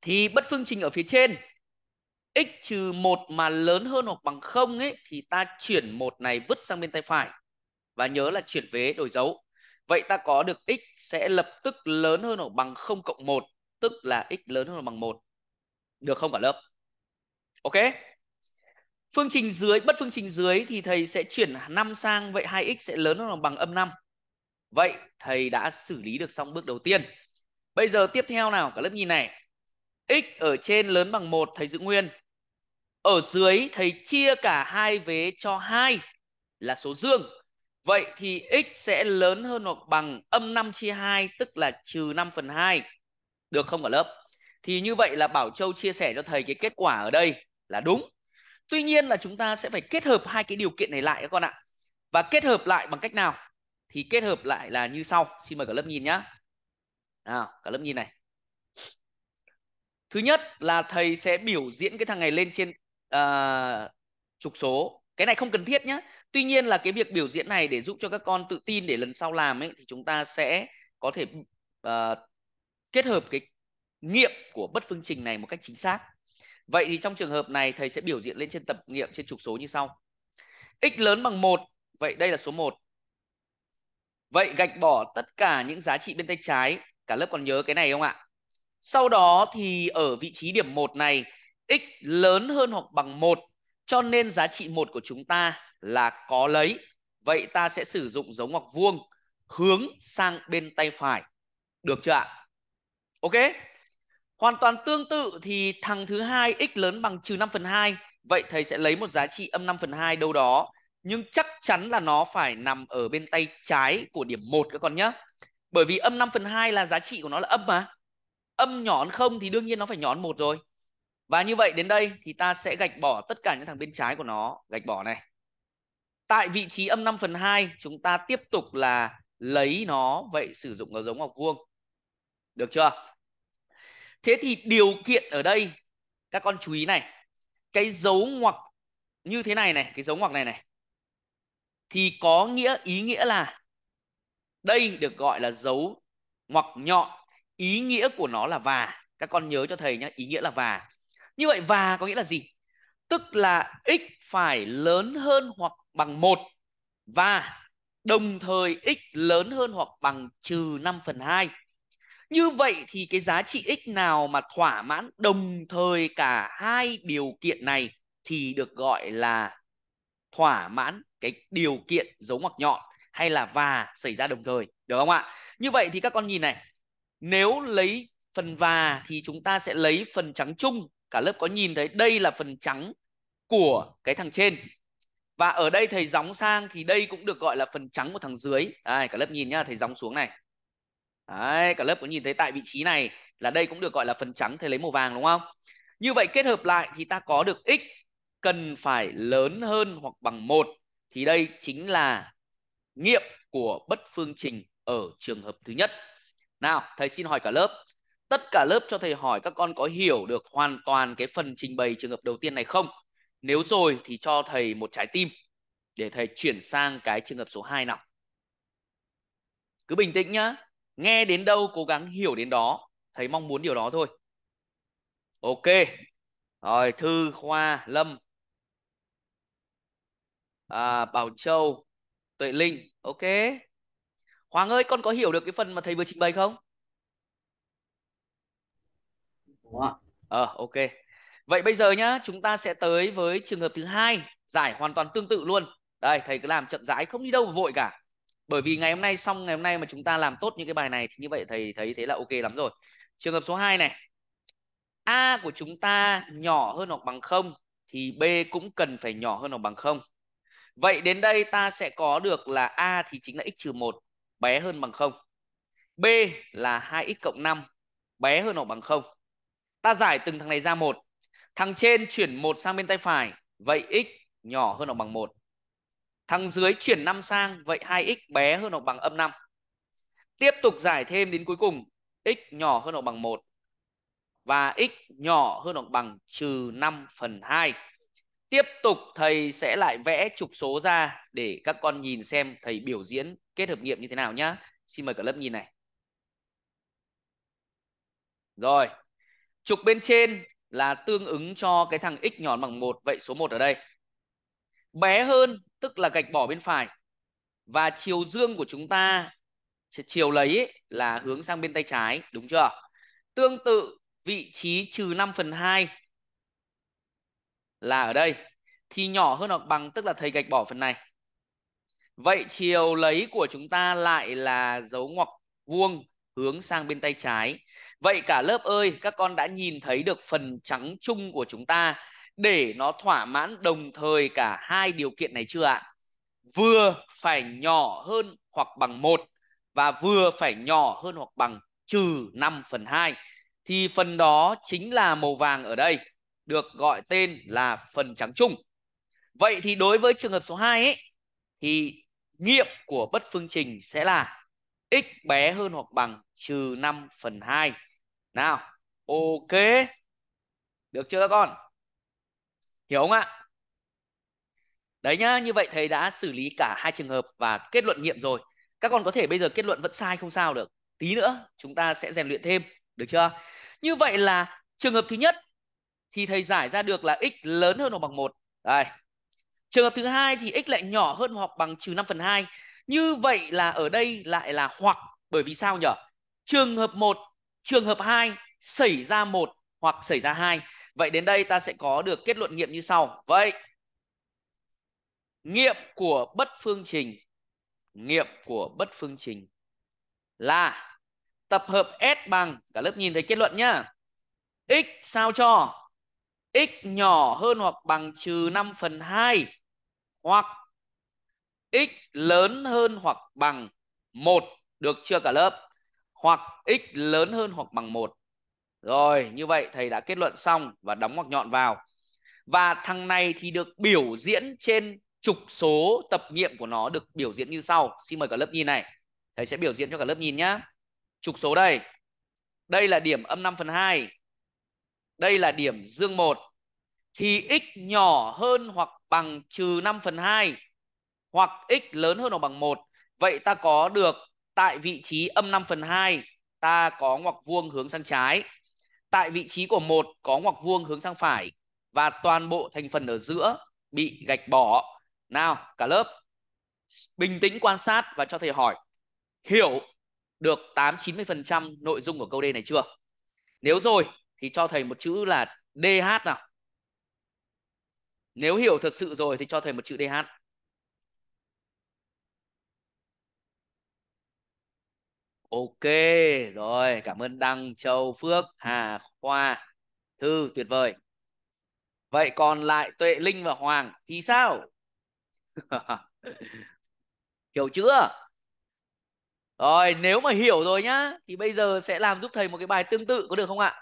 thì bất phương trình ở phía trên x trừ một mà lớn hơn hoặc bằng không ấy thì ta chuyển một này vứt sang bên tay phải và nhớ là chuyển vế đổi dấu. Vậy ta có được x sẽ lập tức lớn hơn hoặc bằng không cộng một tức là x lớn hơn hoặc bằng một, Được không cả lớp? Ok. Phương trình dưới, bất phương trình dưới thì thầy sẽ chuyển 5 sang, vậy 2x sẽ lớn hơn bằng âm 5. Vậy thầy đã xử lý được xong bước đầu tiên. Bây giờ tiếp theo nào, cả lớp nhìn này. X ở trên lớn bằng 1, thầy giữ nguyên. Ở dưới thầy chia cả hai vế cho 2 là số dương. Vậy thì x sẽ lớn hơn hoặc bằng âm 5 chia 2 tức là trừ 5 phần 2. Được không cả lớp? Thì như vậy là Bảo Châu chia sẻ cho thầy cái kết quả ở đây là đúng. Tuy nhiên là chúng ta sẽ phải kết hợp hai cái điều kiện này lại các con ạ. Và kết hợp lại bằng cách nào? Thì kết hợp lại là như sau. Xin mời cả lớp nhìn nhá. À, cả lớp nhìn này. Thứ nhất là thầy sẽ biểu diễn cái thằng này lên trên uh, trục số. Cái này không cần thiết nhá. Tuy nhiên là cái việc biểu diễn này để giúp cho các con tự tin để lần sau làm ấy thì chúng ta sẽ có thể uh, kết hợp cái nghiệm của bất phương trình này một cách chính xác Vậy thì trong trường hợp này thầy sẽ biểu diễn lên trên tập nghiệm trên trục số như sau. X lớn bằng 1, vậy đây là số 1. Vậy gạch bỏ tất cả những giá trị bên tay trái, cả lớp còn nhớ cái này không ạ? Sau đó thì ở vị trí điểm 1 này, x lớn hơn hoặc bằng 1, cho nên giá trị 1 của chúng ta là có lấy. Vậy ta sẽ sử dụng dấu ngoặc vuông hướng sang bên tay phải. Được chưa ạ? Ok. Hoàn toàn tương tự thì thằng thứ hai x lớn bằng trừ 5 phần 2. Vậy thầy sẽ lấy một giá trị âm 5 phần 2 đâu đó. Nhưng chắc chắn là nó phải nằm ở bên tay trái của điểm 1 các con nhé. Bởi vì âm 5 phần 2 là giá trị của nó là âm mà. Âm nhỏ hơn không thì đương nhiên nó phải nhỏ hơn 1 rồi. Và như vậy đến đây thì ta sẽ gạch bỏ tất cả những thằng bên trái của nó. Gạch bỏ này. Tại vị trí âm 5 phần 2 chúng ta tiếp tục là lấy nó. Vậy sử dụng nó giống học vuông. Được chưa? thế thì điều kiện ở đây các con chú ý này cái dấu ngoặc như thế này này cái dấu ngoặc này này thì có nghĩa ý nghĩa là đây được gọi là dấu ngoặc nhọn ý nghĩa của nó là và các con nhớ cho thầy nhé ý nghĩa là và như vậy và có nghĩa là gì tức là x phải lớn hơn hoặc bằng một và đồng thời x lớn hơn hoặc bằng trừ 5 phần 2 như vậy thì cái giá trị x nào mà thỏa mãn đồng thời cả hai điều kiện này thì được gọi là thỏa mãn cái điều kiện dấu ngoặc nhọn hay là và xảy ra đồng thời, được không ạ? Như vậy thì các con nhìn này, nếu lấy phần và thì chúng ta sẽ lấy phần trắng chung, cả lớp có nhìn thấy đây là phần trắng của cái thằng trên. Và ở đây thầy gióng sang thì đây cũng được gọi là phần trắng của thằng dưới. Đây, cả lớp nhìn nhá, thầy gióng xuống này Đấy, cả lớp có nhìn thấy tại vị trí này là đây cũng được gọi là phần trắng thầy lấy màu vàng đúng không? Như vậy kết hợp lại thì ta có được x cần phải lớn hơn hoặc bằng 1 thì đây chính là nghiệm của bất phương trình ở trường hợp thứ nhất. Nào, thầy xin hỏi cả lớp. Tất cả lớp cho thầy hỏi các con có hiểu được hoàn toàn cái phần trình bày trường hợp đầu tiên này không? Nếu rồi thì cho thầy một trái tim để thầy chuyển sang cái trường hợp số 2 nào. Cứ bình tĩnh nhá nghe đến đâu cố gắng hiểu đến đó thấy mong muốn điều đó thôi ok rồi thư khoa lâm à, bảo châu tuệ linh ok hoàng ơi con có hiểu được cái phần mà thầy vừa trình bày không ờ à, ok vậy bây giờ nhá chúng ta sẽ tới với trường hợp thứ hai giải hoàn toàn tương tự luôn đây thầy cứ làm chậm rãi không đi đâu vội cả bởi vì ngày hôm nay xong ngày hôm nay mà chúng ta làm tốt những cái bài này thì như vậy thầy thấy thế là ok lắm rồi trường hợp số 2 này a của chúng ta nhỏ hơn hoặc bằng không thì b cũng cần phải nhỏ hơn hoặc bằng không vậy đến đây ta sẽ có được là a thì chính là x trừ một bé hơn bằng không b là 2x cộng 5 bé hơn hoặc bằng không ta giải từng thằng này ra một thằng trên chuyển một sang bên tay phải vậy x nhỏ hơn hoặc bằng một Thằng dưới chuyển 5 sang, vậy 2x bé hơn hoặc bằng âm 5. Tiếp tục giải thêm đến cuối cùng, x nhỏ hơn hoặc bằng 1 và x nhỏ hơn hoặc bằng trừ 5 phần 2. Tiếp tục thầy sẽ lại vẽ trục số ra để các con nhìn xem thầy biểu diễn kết hợp nghiệm như thế nào nhé Xin mời cả lớp nhìn này. Rồi. Trục bên trên là tương ứng cho cái thằng x nhỏ bằng 1, vậy số 1 ở đây. Bé hơn tức là gạch bỏ bên phải và chiều dương của chúng ta chiều lấy là hướng sang bên tay trái đúng chưa tương tự vị trí trừ 5 phần 2 là ở đây thì nhỏ hơn hoặc bằng tức là thầy gạch bỏ phần này vậy chiều lấy của chúng ta lại là dấu ngoặc vuông hướng sang bên tay trái vậy cả lớp ơi các con đã nhìn thấy được phần trắng chung của chúng ta để nó thỏa mãn đồng thời cả hai điều kiện này chưa ạ? Vừa phải nhỏ hơn hoặc bằng 1 và vừa phải nhỏ hơn hoặc bằng trừ 5 phần 2 thì phần đó chính là màu vàng ở đây được gọi tên là phần trắng chung. Vậy thì đối với trường hợp số 2 ấy thì nghiệm của bất phương trình sẽ là x bé hơn hoặc bằng trừ 5 phần 2. Nào, ok. Được chưa các con? hiểu không ạ đấy nhá như vậy thầy đã xử lý cả hai trường hợp và kết luận nghiệm rồi các con có thể bây giờ kết luận vẫn sai không sao được tí nữa chúng ta sẽ rèn luyện thêm được chưa như vậy là trường hợp thứ nhất thì thầy giải ra được là x lớn hơn hoặc bằng một đây trường hợp thứ hai thì x lại nhỏ hơn hoặc bằng trừ năm phần hai như vậy là ở đây lại là hoặc bởi vì sao nhở trường hợp một, trường hợp 2 xảy ra một hoặc xảy ra hai Vậy đến đây ta sẽ có được kết luận nghiệm như sau. Vậy nghiệm của bất phương trình nghiệm của bất phương trình là tập hợp S bằng cả lớp nhìn thấy kết luận nhá. X sao cho x nhỏ hơn hoặc bằng trừ 5 phần 2 hoặc x lớn hơn hoặc bằng 1 được chưa cả lớp hoặc x lớn hơn hoặc bằng 1 rồi, như vậy thầy đã kết luận xong và đóng ngoặc nhọn vào. Và thằng này thì được biểu diễn trên trục số tập nghiệm của nó được biểu diễn như sau. Xin mời cả lớp nhìn này. Thầy sẽ biểu diễn cho cả lớp nhìn nhá. Trục số đây. Đây là điểm âm 5 phần 2. Đây là điểm dương 1. Thì x nhỏ hơn hoặc bằng trừ 5 phần 2. Hoặc x lớn hơn hoặc bằng 1. Vậy ta có được tại vị trí âm 5 phần 2. Ta có ngoặc vuông hướng sang trái tại vị trí của một có ngoặc vuông hướng sang phải và toàn bộ thành phần ở giữa bị gạch bỏ nào cả lớp bình tĩnh quan sát và cho thầy hỏi hiểu được 8 90% nội dung của câu D này chưa? Nếu rồi thì cho thầy một chữ là DH nào. Nếu hiểu thật sự rồi thì cho thầy một chữ DH. Ok, rồi, cảm ơn Đăng, Châu, Phước, Hà, Khoa, Thư, tuyệt vời. Vậy còn lại Tuệ Linh và Hoàng thì sao? hiểu chưa? Rồi, nếu mà hiểu rồi nhá, thì bây giờ sẽ làm giúp thầy một cái bài tương tự có được không ạ?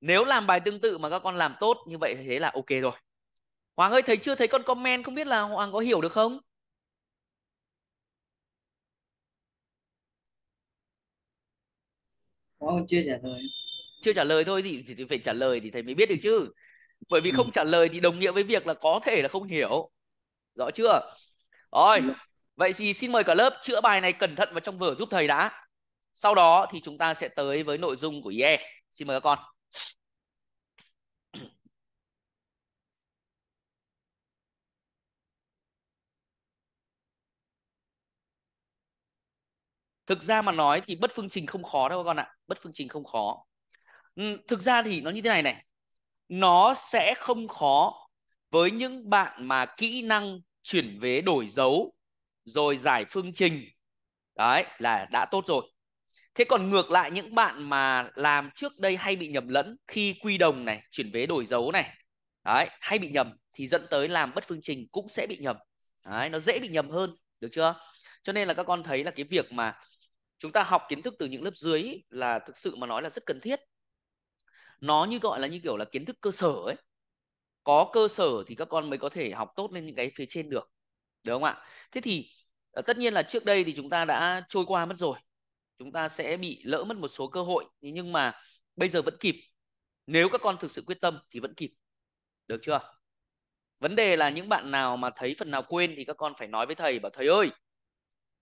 Nếu làm bài tương tự mà các con làm tốt như vậy thì thế là ok rồi. Hoàng ơi, thầy chưa thấy con comment, không biết là Hoàng có hiểu được không? Không, chưa trả lời. Chưa trả lời thôi gì thì phải trả lời thì thầy mới biết được chứ. Bởi vì ừ. không trả lời thì đồng nghĩa với việc là có thể là không hiểu. Rõ chưa? Rồi, ừ. vậy thì xin mời cả lớp chữa bài này cẩn thận vào trong vở giúp thầy đã. Sau đó thì chúng ta sẽ tới với nội dung của IE. Xin mời các con. thực ra mà nói thì bất phương trình không khó đâu các con ạ bất phương trình không khó ừ, thực ra thì nó như thế này này nó sẽ không khó với những bạn mà kỹ năng chuyển vế đổi dấu rồi giải phương trình đấy là đã tốt rồi thế còn ngược lại những bạn mà làm trước đây hay bị nhầm lẫn khi quy đồng này chuyển vế đổi dấu này đấy hay bị nhầm thì dẫn tới làm bất phương trình cũng sẽ bị nhầm đấy nó dễ bị nhầm hơn được chưa cho nên là các con thấy là cái việc mà chúng ta học kiến thức từ những lớp dưới là thực sự mà nói là rất cần thiết nó như gọi là như kiểu là kiến thức cơ sở ấy có cơ sở thì các con mới có thể học tốt lên những cái phía trên được được không ạ thế thì ờ, tất nhiên là trước đây thì chúng ta đã trôi qua mất rồi chúng ta sẽ bị lỡ mất một số cơ hội nhưng mà bây giờ vẫn kịp nếu các con thực sự quyết tâm thì vẫn kịp được chưa vấn đề là những bạn nào mà thấy phần nào quên thì các con phải nói với thầy bảo thầy ơi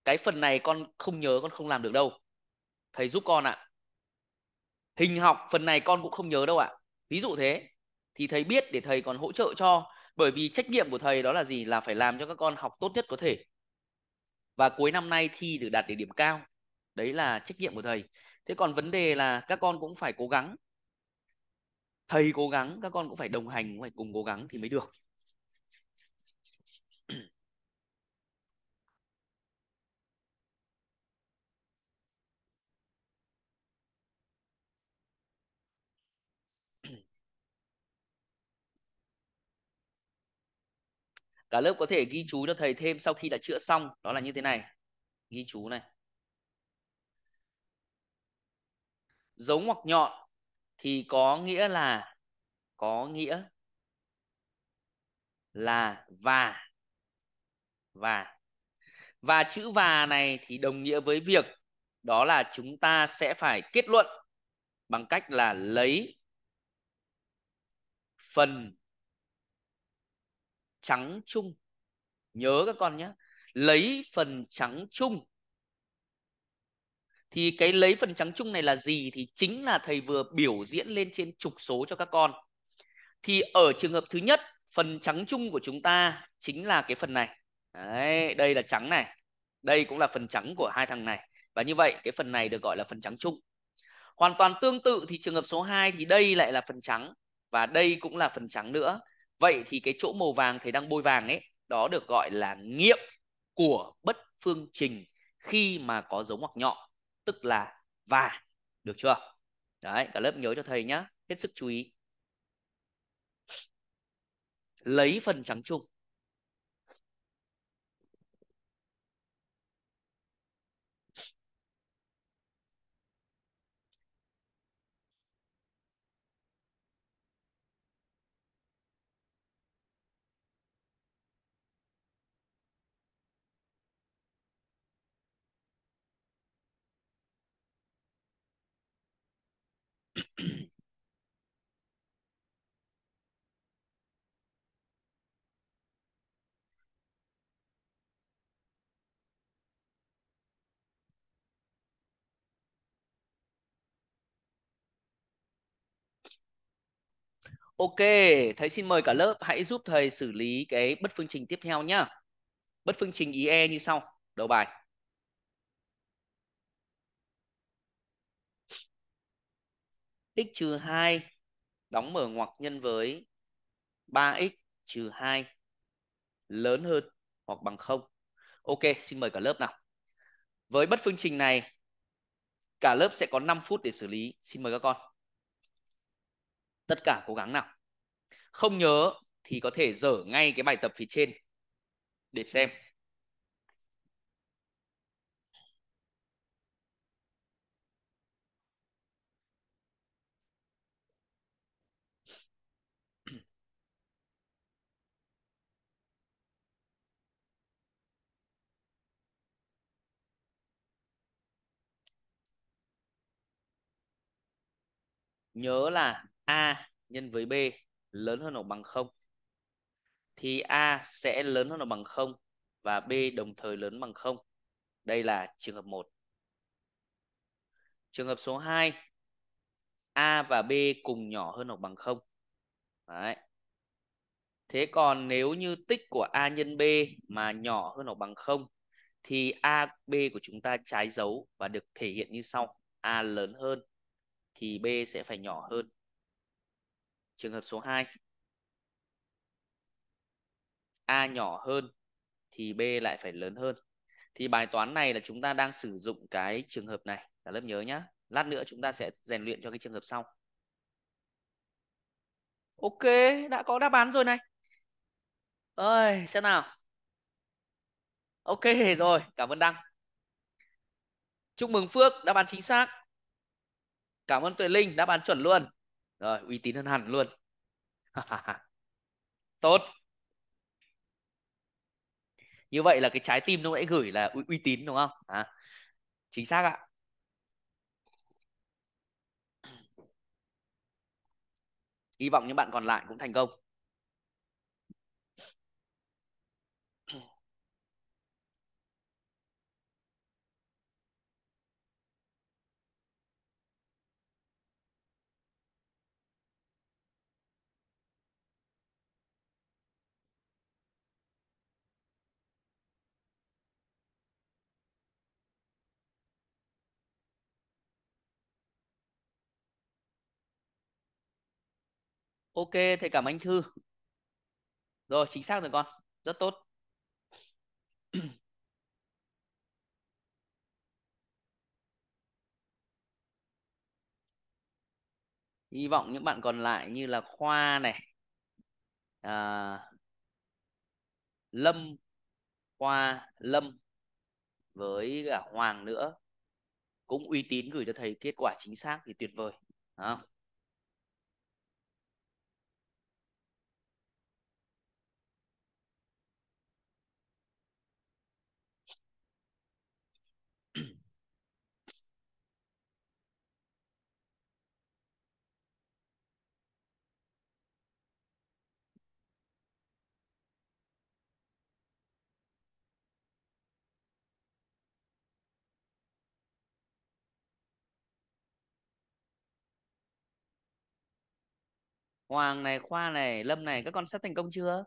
cái phần này con không nhớ con không làm được đâu thầy giúp con ạ à. hình học phần này con cũng không nhớ đâu ạ à. ví dụ thế thì thầy biết để thầy còn hỗ trợ cho bởi vì trách nhiệm của thầy đó là gì là phải làm cho các con học tốt nhất có thể và cuối năm nay thi được đạt để điểm cao đấy là trách nhiệm của thầy thế còn vấn đề là các con cũng phải cố gắng thầy cố gắng các con cũng phải đồng hành phải cùng cố gắng thì mới được cả lớp có thể ghi chú cho thầy thêm sau khi đã chữa xong đó là như thế này ghi chú này dấu ngoặc nhọn thì có nghĩa là có nghĩa là và và và chữ và này thì đồng nghĩa với việc đó là chúng ta sẽ phải kết luận bằng cách là lấy phần trắng chung nhớ các con nhé lấy phần trắng chung thì cái lấy phần trắng chung này là gì thì chính là thầy vừa biểu diễn lên trên trục số cho các con thì ở trường hợp thứ nhất phần trắng chung của chúng ta chính là cái phần này Đấy, đây là trắng này đây cũng là phần trắng của hai thằng này và như vậy cái phần này được gọi là phần trắng chung hoàn toàn tương tự thì trường hợp số 2 thì đây lại là phần trắng và đây cũng là phần trắng nữa vậy thì cái chỗ màu vàng thầy đang bôi vàng ấy đó được gọi là nghiệm của bất phương trình khi mà có dấu ngoặc nhọn tức là và được chưa đấy cả lớp nhớ cho thầy nhá hết sức chú ý lấy phần trắng chung Ok, thầy xin mời cả lớp hãy giúp thầy xử lý cái bất phương trình tiếp theo nhá. Bất phương trình IE như sau, đầu bài. x trừ 2 đóng mở ngoặc nhân với 3x trừ 2 lớn hơn hoặc bằng 0. Ok, xin mời cả lớp nào. Với bất phương trình này, cả lớp sẽ có 5 phút để xử lý. Xin mời các con tất cả cố gắng nào không nhớ thì có thể dở ngay cái bài tập phía trên để xem nhớ là A nhân với B lớn hơn hoặc bằng 0 thì A sẽ lớn hơn hoặc bằng 0 và B đồng thời lớn bằng 0. Đây là trường hợp 1. Trường hợp số 2 A và B cùng nhỏ hơn hoặc bằng 0. Đấy. Thế còn nếu như tích của A nhân B mà nhỏ hơn hoặc bằng 0 thì a, b của chúng ta trái dấu và được thể hiện như sau. A lớn hơn thì B sẽ phải nhỏ hơn. Trường hợp số 2. A nhỏ hơn thì B lại phải lớn hơn. Thì bài toán này là chúng ta đang sử dụng cái trường hợp này. Cả lớp nhớ nhá. Lát nữa chúng ta sẽ rèn luyện cho cái trường hợp sau. Ok, đã có đáp án rồi này. Ơi, xem nào. Ok rồi, cảm ơn Đăng. Chúc mừng Phước, đáp án chính xác. Cảm ơn Tuệ Linh, đáp án chuẩn luôn rồi uy tín hơn hẳn luôn tốt như vậy là cái trái tim nó nãy gửi là uy, uy tín đúng không à, chính xác ạ hy vọng những bạn còn lại cũng thành công ok thầy cảm anh thư rồi chính xác rồi con rất tốt hy vọng những bạn còn lại như là khoa này à, lâm khoa lâm với cả hoàng nữa cũng uy tín gửi cho thầy kết quả chính xác thì tuyệt vời không? Hoàng này, Khoa này, Lâm này, các con sắp thành công chưa?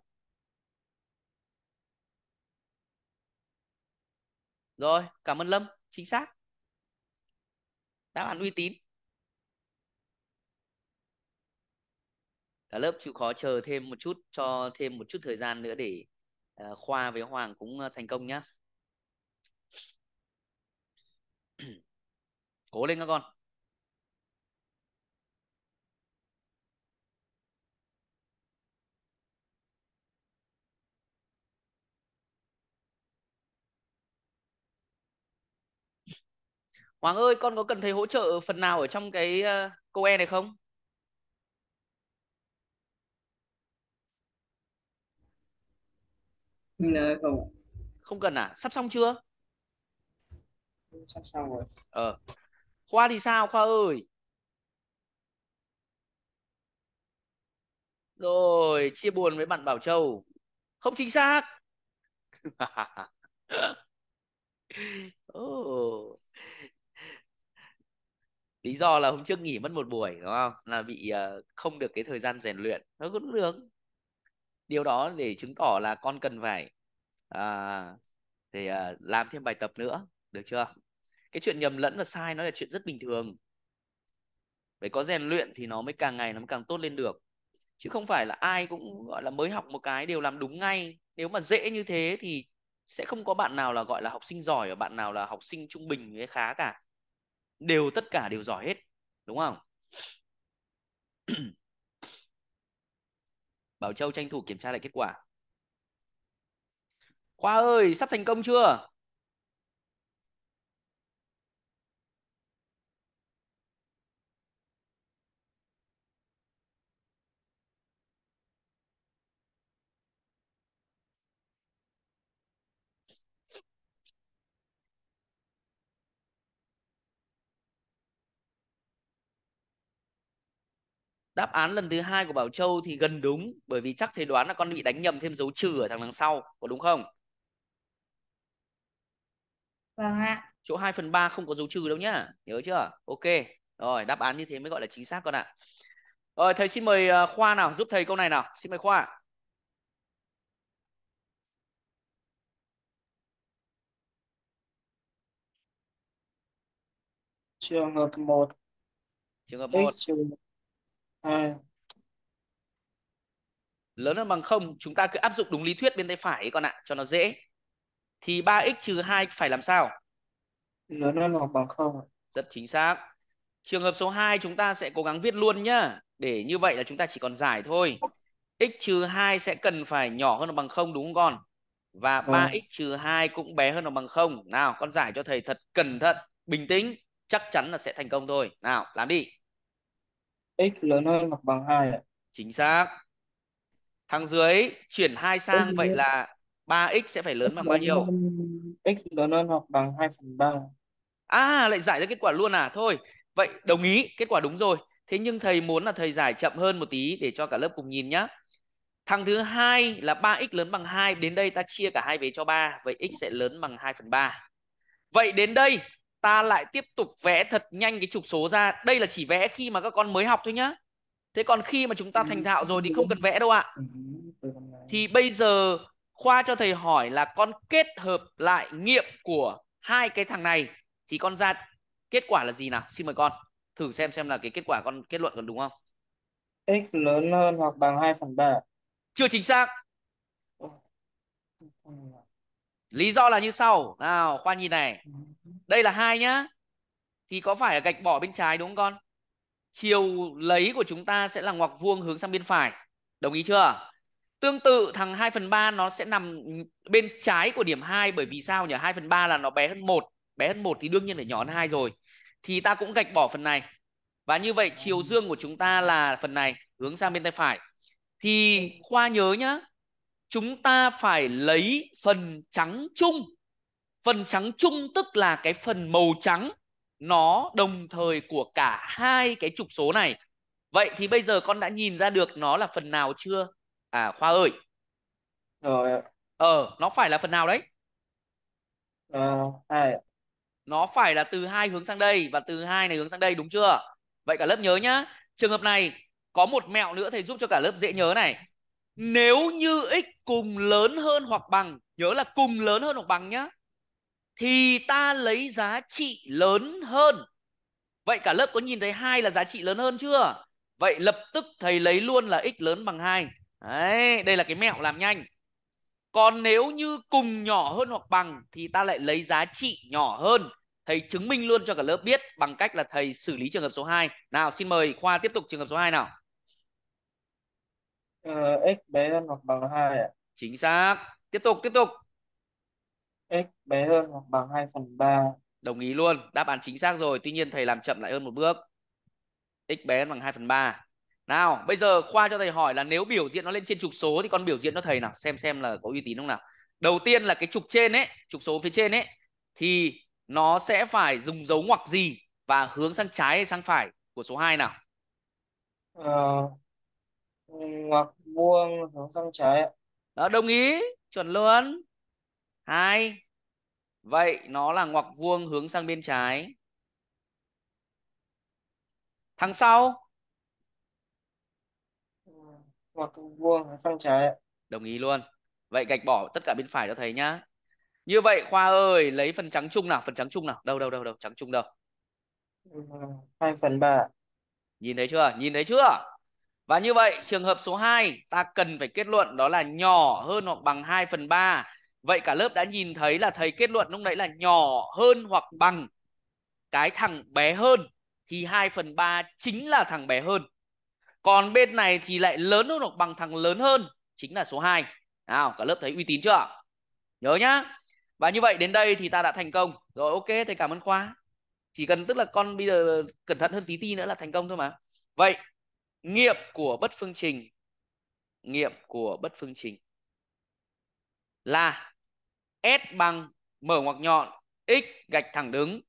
Rồi, cảm ơn Lâm, chính xác. Đáp án uy tín. Cả lớp chịu khó chờ thêm một chút cho thêm một chút thời gian nữa để ờ, Khoa với Hoàng cũng ờ, thành công nhá. Cố lên các con. Hoàng ơi, con có cần thầy hỗ trợ phần nào ở trong cái ờ, câu E này không? không. Không cần à? Sắp xong chưa? Sắp xong rồi. Ờ. Khoa thì sao Khoa ơi? Rồi, chia buồn với bạn Bảo Châu. Không chính xác. oh. lý do là hôm trước nghỉ mất một buổi đúng không là bị uh, không được cái thời gian rèn luyện nó cũng được điều đó để chứng tỏ là con cần phải à, để uh, làm thêm bài tập nữa được chưa cái chuyện nhầm lẫn và sai nó là chuyện rất bình thường phải có rèn luyện thì nó mới càng ngày nó mới càng tốt lên được chứ không phải là ai cũng gọi là mới học một cái đều làm đúng ngay nếu mà dễ như thế thì sẽ không có bạn nào là gọi là học sinh giỏi và bạn nào là học sinh trung bình hay khá cả đều tất cả đều giỏi hết đúng không bảo châu tranh thủ kiểm tra lại kết quả khoa ơi sắp thành công chưa đáp án lần thứ hai của Bảo Châu thì gần đúng bởi vì chắc thầy đoán là con bị đánh nhầm thêm dấu trừ ở thằng đằng sau có đúng không? Vâng ạ. Chỗ 2 phần 3 không có dấu trừ đâu nhá. Nhớ chưa? Ok. Rồi đáp án như thế mới gọi là chính xác con ạ. Rồi thầy xin mời ờ, Khoa nào giúp thầy câu này nào. Xin mời Khoa. Trường hợp 1 Trường hợp 1 à. lớn hơn bằng không chúng ta cứ áp dụng đúng lý thuyết bên tay phải ấy con ạ cho nó dễ thì 3x trừ 2 phải làm sao lớn hơn hoặc bằng không rất chính xác trường hợp số 2 chúng ta sẽ cố gắng viết luôn nhá để như vậy là chúng ta chỉ còn giải thôi x trừ 2 sẽ cần phải nhỏ hơn hoặc bằng không đúng không con và 3x vâng. trừ 2 cũng bé hơn hoặc bằng không nào con giải cho thầy thật cẩn thận bình tĩnh chắc chắn là sẽ thành công thôi nào làm đi x lớn hơn hoặc bằng 2 ạ. Chính xác. Thằng dưới chuyển 2 sang x vậy là 3x sẽ phải lớn bằng bao nhiêu? x lớn hơn hoặc bằng 2 phần 3. À, lại giải ra kết quả luôn à? Thôi, vậy đồng ý, kết quả đúng rồi. Thế nhưng thầy muốn là thầy giải chậm hơn một tí để cho cả lớp cùng nhìn nhá. Thằng thứ hai là 3x lớn bằng 2. Đến đây ta chia cả hai vế cho 3. Vậy x sẽ lớn bằng 2 phần 3. Vậy đến đây ta lại tiếp tục vẽ thật nhanh cái trục số ra đây là chỉ vẽ khi mà các con mới học thôi nhá thế còn khi mà chúng ta thành thạo rồi thì không cần vẽ đâu ạ thì bây giờ khoa cho thầy hỏi là con kết hợp lại nghiệm của hai cái thằng này thì con ra kết quả là gì nào xin mời con thử xem xem là cái kết quả con kết luận còn đúng không x lớn hơn hoặc bằng 2 phần 3 chưa chính xác lý do là như sau nào khoa nhìn này ừ đây là hai nhá thì có phải là gạch bỏ bên trái đúng không con chiều lấy của chúng ta sẽ là ngoặc vuông hướng sang bên phải đồng ý chưa tương tự thằng 2 phần 3 nó sẽ nằm bên trái của điểm 2 bởi vì sao nhỉ 2 phần 3 là nó bé hơn 1 bé hơn 1 thì đương nhiên phải nhỏ hơn 2 rồi thì ta cũng gạch bỏ phần này và như vậy chiều dương của chúng ta là phần này hướng sang bên tay phải thì khoa nhớ nhá chúng ta phải lấy phần trắng chung phần trắng chung tức là cái phần màu trắng nó đồng thời của cả hai cái trục số này vậy thì bây giờ con đã nhìn ra được nó là phần nào chưa à khoa ơi rồi ờ nó phải là phần nào đấy ờ hai nó phải là từ hai hướng sang đây và từ hai này hướng sang đây đúng chưa vậy cả lớp nhớ nhá trường hợp này có một mẹo nữa thầy giúp cho cả lớp dễ nhớ này nếu như x cùng lớn hơn hoặc bằng nhớ là cùng lớn hơn hoặc bằng nhá thì ta lấy giá trị lớn hơn. Vậy cả lớp có nhìn thấy hai là giá trị lớn hơn chưa? Vậy lập tức thầy lấy luôn là x lớn bằng 2. Đấy, đây là cái mẹo làm nhanh. Còn nếu như cùng nhỏ hơn hoặc bằng thì ta lại lấy giá trị nhỏ hơn. Thầy chứng minh luôn cho cả lớp biết bằng cách là thầy xử lý trường hợp số 2. Nào xin mời Khoa tiếp tục trường hợp số 2 nào. Ờ, x bé hơn hoặc bằng 2 ạ. Chính xác. Tiếp tục, tiếp tục x bé hơn hoặc bằng 2 phần 3. Đồng ý luôn. Đáp án chính xác rồi. Tuy nhiên thầy làm chậm lại hơn một bước. X bé hơn bằng 2 phần 3. Nào, bây giờ Khoa cho thầy hỏi là nếu biểu diễn nó lên trên trục số thì con biểu diễn cho thầy nào. Xem xem là có uy tín không nào. Đầu tiên là cái trục trên ấy, trục số phía trên ấy. Thì nó sẽ phải dùng dấu ngoặc gì và hướng sang trái hay sang phải của số 2 nào? Ờ, ngoặc vuông hướng sang trái ạ. Đó, đồng ý. Chuẩn luôn 2. Vậy nó là ngoặc vuông hướng sang bên trái. Thằng sau. Ngoặc vuông hướng sang trái. Đồng ý luôn. Vậy gạch bỏ tất cả bên phải cho thầy nhá. Như vậy Khoa ơi, lấy phần trắng chung nào, phần trắng chung nào. Đâu đâu đâu đâu, trắng chung đâu. 2 phần 3. Nhìn thấy chưa? Nhìn thấy chưa? Và như vậy trường hợp số 2 ta cần phải kết luận đó là nhỏ hơn hoặc bằng 2 phần 3 Vậy cả lớp đã nhìn thấy là thầy kết luận lúc nãy là nhỏ hơn hoặc bằng cái thằng bé hơn thì 2 phần 3 chính là thằng bé hơn. Còn bên này thì lại lớn hơn hoặc bằng thằng lớn hơn chính là số 2. Nào, cả lớp thấy uy tín chưa? Nhớ nhá. Và như vậy đến đây thì ta đã thành công. Rồi ok, thầy cảm ơn Khoa. Chỉ cần tức là con bây giờ cẩn thận hơn tí tí nữa là thành công thôi mà. Vậy, nghiệm của bất phương trình. Nghiệm của bất phương trình là S bằng mở ngoặc nhọn x gạch thẳng đứng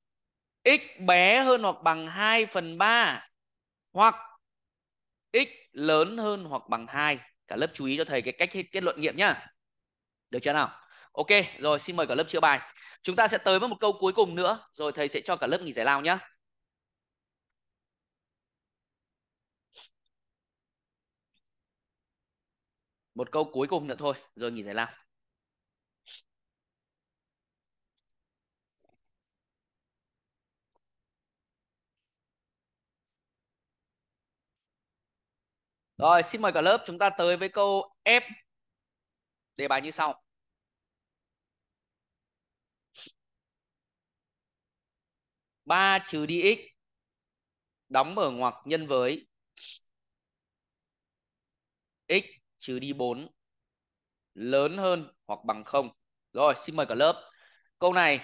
x bé hơn hoặc bằng 2 phần 3 hoặc x lớn hơn hoặc bằng 2. Cả lớp chú ý cho thầy cái cách kết luận nghiệm nhá. Được chưa nào? Ok, rồi xin mời cả lớp chữa bài. Chúng ta sẽ tới với một câu cuối cùng nữa rồi thầy sẽ cho cả lớp nghỉ giải lao nhá. Một câu cuối cùng nữa thôi rồi nghỉ giải lao. Rồi, xin mời cả lớp chúng ta tới với câu F. Đề bài như sau. ba trừ đi x đóng mở ngoặc nhân với x trừ đi 4 lớn hơn hoặc bằng không. Rồi, xin mời cả lớp. Câu này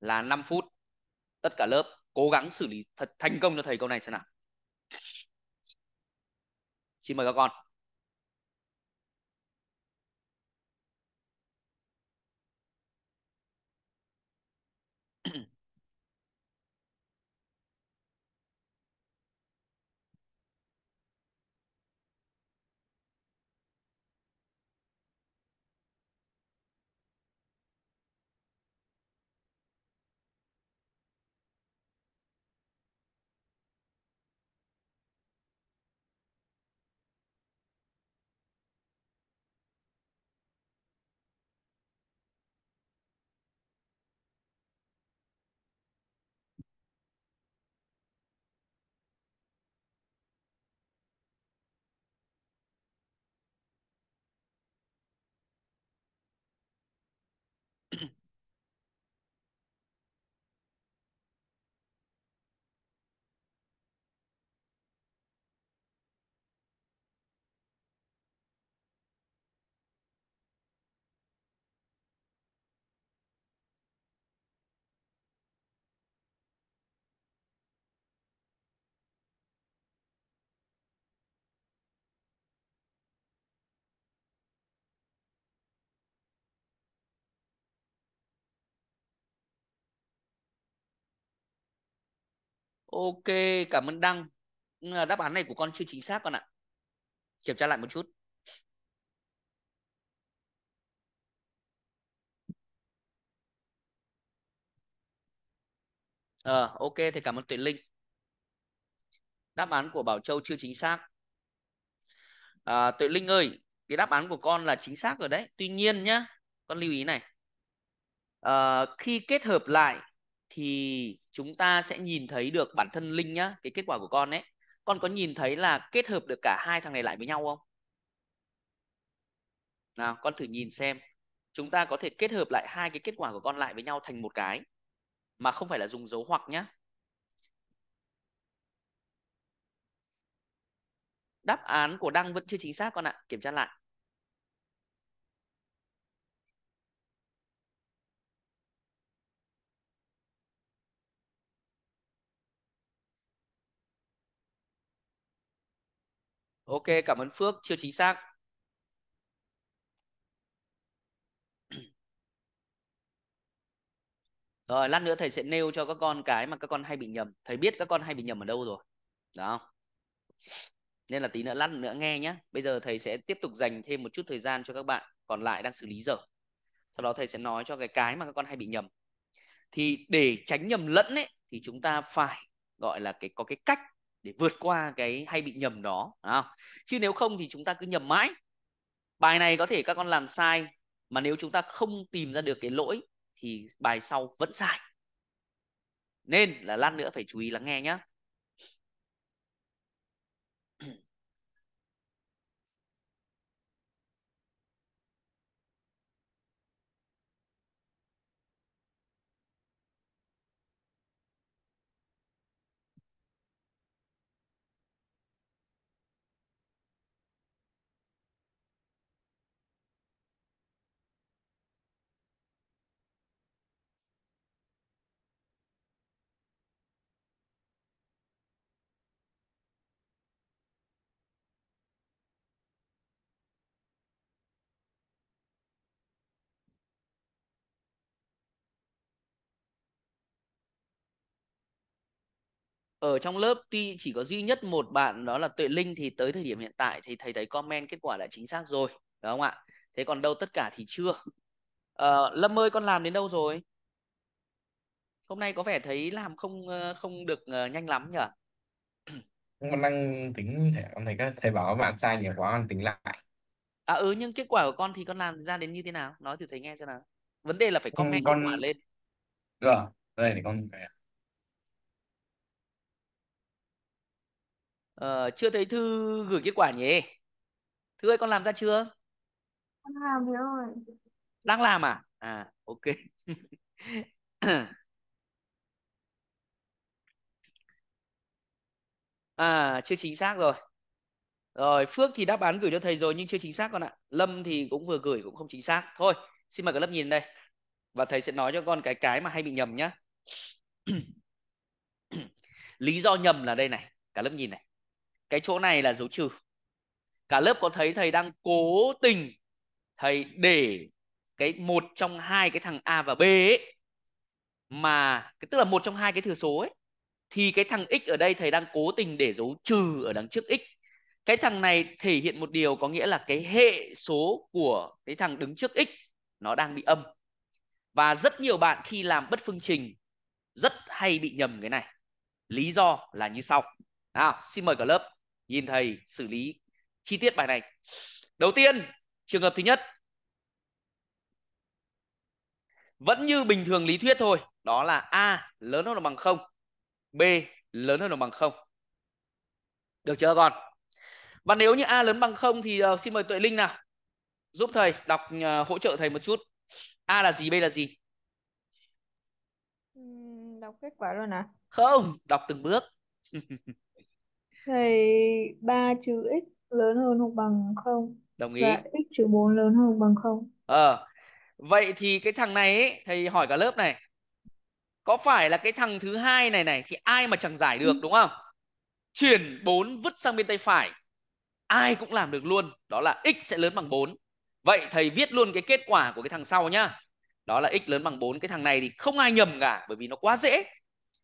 là 5 phút. Tất cả lớp cố gắng xử lý thật thành công cho thầy câu này xem nào xin mời các con ok cảm ơn đăng đáp án này của con chưa chính xác con ạ kiểm tra lại một chút ờ à, ok thì cảm ơn tuệ linh đáp án của bảo châu chưa chính xác à, tuệ linh ơi cái đáp án của con là chính xác rồi đấy tuy nhiên nhá con lưu ý này à, khi kết hợp lại thì chúng ta sẽ nhìn thấy được bản thân linh nhá cái kết quả của con ấy con có nhìn thấy là kết hợp được cả hai thằng này lại với nhau không nào con thử nhìn xem chúng ta có thể kết hợp lại hai cái kết quả của con lại với nhau thành một cái mà không phải là dùng dấu hoặc nhá đáp án của đăng vẫn chưa chính xác con ạ kiểm tra lại ok cảm ơn phước chưa chính xác rồi lát nữa thầy sẽ nêu cho các con cái mà các con hay bị nhầm thầy biết các con hay bị nhầm ở đâu rồi đó nên là tí nữa lát nữa nghe nhé bây giờ thầy sẽ tiếp tục dành thêm một chút thời gian cho các bạn còn lại đang xử lý dở sau đó thầy sẽ nói cho cái cái mà các con hay bị nhầm thì để tránh nhầm lẫn ấy thì chúng ta phải gọi là cái có cái cách để vượt qua cái hay bị nhầm đó chứ nếu không thì chúng ta cứ nhầm mãi bài này có thể các con làm sai mà nếu chúng ta không tìm ra được cái lỗi thì bài sau vẫn sai nên là lát nữa phải chú ý lắng nghe nhé ở trong lớp tuy chỉ có duy nhất một bạn đó là tuệ linh thì tới thời điểm hiện tại thì thầy thấy comment kết quả đã chính xác rồi đúng không ạ thế còn đâu tất cả thì chưa à, lâm ơi con làm đến đâu rồi hôm nay có vẻ thấy làm không ờ, không được ờ, nhanh lắm nhở con đang tính thể con thấy các thầy bảo bạn sai nhiều quá con tính lại à ừ nhưng kết quả của con thì con làm ra đến như thế nào nói thử thầy nghe xem nào vấn đề là phải comment con... kết quả lên rồi đây để con Ờ, chưa thấy Thư gửi kết quả nhỉ? Thư ơi con làm ra chưa? Con làm rồi. Đang làm à? À ok. à chưa chính xác rồi. Rồi Phước thì đáp án gửi cho thầy rồi nhưng chưa chính xác con ạ. Lâm thì cũng vừa gửi cũng không chính xác. Thôi, xin mời cả lớp nhìn đây. Và thầy sẽ nói cho con cái cái mà hay bị nhầm nhá. Lý do nhầm là đây này, cả lớp nhìn này cái chỗ này là dấu trừ cả lớp có thấy thầy đang cố tình thầy để cái một trong hai cái thằng a và b ấy mà cái tức là một trong hai cái thừa số ấy thì cái thằng x ở đây thầy đang cố tình để dấu trừ ở đằng trước x cái thằng này thể hiện một điều có nghĩa là cái hệ số của cái thằng đứng trước x nó đang bị âm và rất nhiều bạn khi làm bất phương trình rất hay bị nhầm cái này lý do là như sau nào xin mời cả lớp nhìn thầy xử lý chi tiết bài này đầu tiên trường hợp thứ nhất vẫn như bình thường lý thuyết thôi đó là a lớn hơn là bằng không b lớn hơn là bằng không được chưa con và nếu như a lớn bằng không thì uh, xin mời tuệ linh nào giúp thầy đọc uh, hỗ trợ thầy một chút a là gì b là gì đọc kết quả luôn à không đọc từng bước Thầy 3 trừ x lớn hơn hoặc bằng không Đồng ý. và x trừ 4 lớn hơn hoặc bằng không. Ờ. Vậy thì cái thằng này ấy, thầy hỏi cả lớp này. Có phải là cái thằng thứ hai này này thì ai mà chẳng giải được ừ. đúng không? Chuyển 4 vứt sang bên tay phải. Ai cũng làm được luôn, đó là x sẽ lớn bằng 4. Vậy thầy viết luôn cái kết quả của cái thằng sau nhá. Đó là x lớn bằng 4, cái thằng này thì không ai nhầm cả bởi vì nó quá dễ.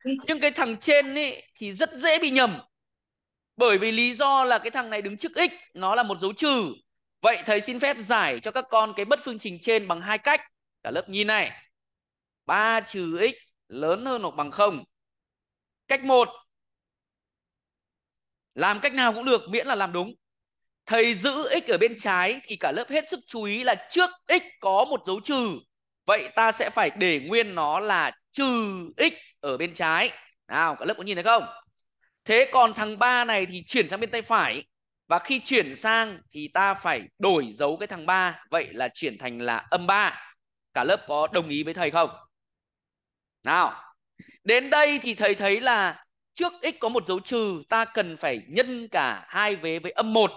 Nhưng cái thằng trên ấy thì rất dễ bị nhầm bởi vì lý do là cái thằng này đứng trước x nó là một dấu trừ vậy thầy xin phép giải cho các con cái bất phương trình trên bằng hai cách cả lớp nhìn này 3 trừ x lớn hơn hoặc bằng không cách một làm cách nào cũng được miễn là làm đúng thầy giữ x ở bên trái thì cả lớp hết sức chú ý là trước x có một dấu trừ vậy ta sẽ phải để nguyên nó là trừ x ở bên trái nào cả lớp có nhìn thấy không thế còn thằng ba này thì chuyển sang bên tay phải và khi chuyển sang thì ta phải đổi dấu cái thằng ba vậy là chuyển thành là âm ba cả lớp có đồng ý với thầy không nào đến đây thì thầy thấy là trước x có một dấu trừ ta cần phải nhân cả hai vế với âm một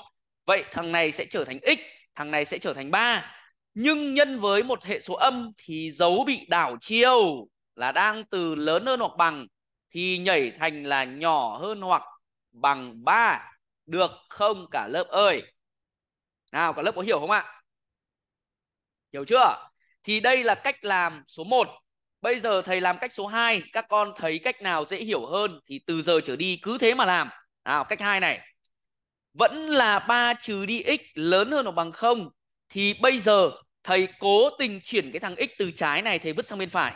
vậy thằng này sẽ trở thành x thằng này sẽ trở thành 3 nhưng nhân với một hệ số âm thì dấu bị đảo chiều là đang từ lớn hơn hoặc bằng thì nhảy thành là nhỏ hơn hoặc bằng 3 được không cả lớp ơi nào cả lớp có hiểu không ạ hiểu chưa thì đây là cách làm số 1 bây giờ thầy làm cách số 2 các con thấy cách nào dễ hiểu hơn thì từ giờ trở đi cứ thế mà làm nào cách 2 này vẫn là 3 trừ đi x lớn hơn hoặc bằng 0 thì bây giờ thầy cố tình chuyển cái thằng x từ trái này thầy vứt sang bên phải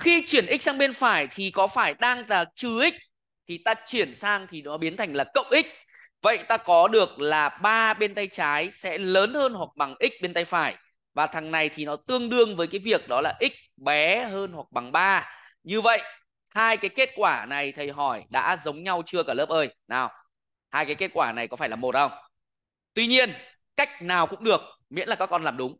khi chuyển x sang bên phải thì có phải đang là trừ x thì ta chuyển sang thì nó biến thành là cộng x vậy ta có được là ba bên tay trái sẽ lớn hơn hoặc bằng x bên tay phải và thằng này thì nó tương đương với cái việc đó là x bé hơn hoặc bằng 3 như vậy hai cái kết quả này thầy hỏi đã giống nhau chưa cả lớp ơi nào hai cái kết quả này có phải là một không tuy nhiên cách nào cũng được miễn là các con làm đúng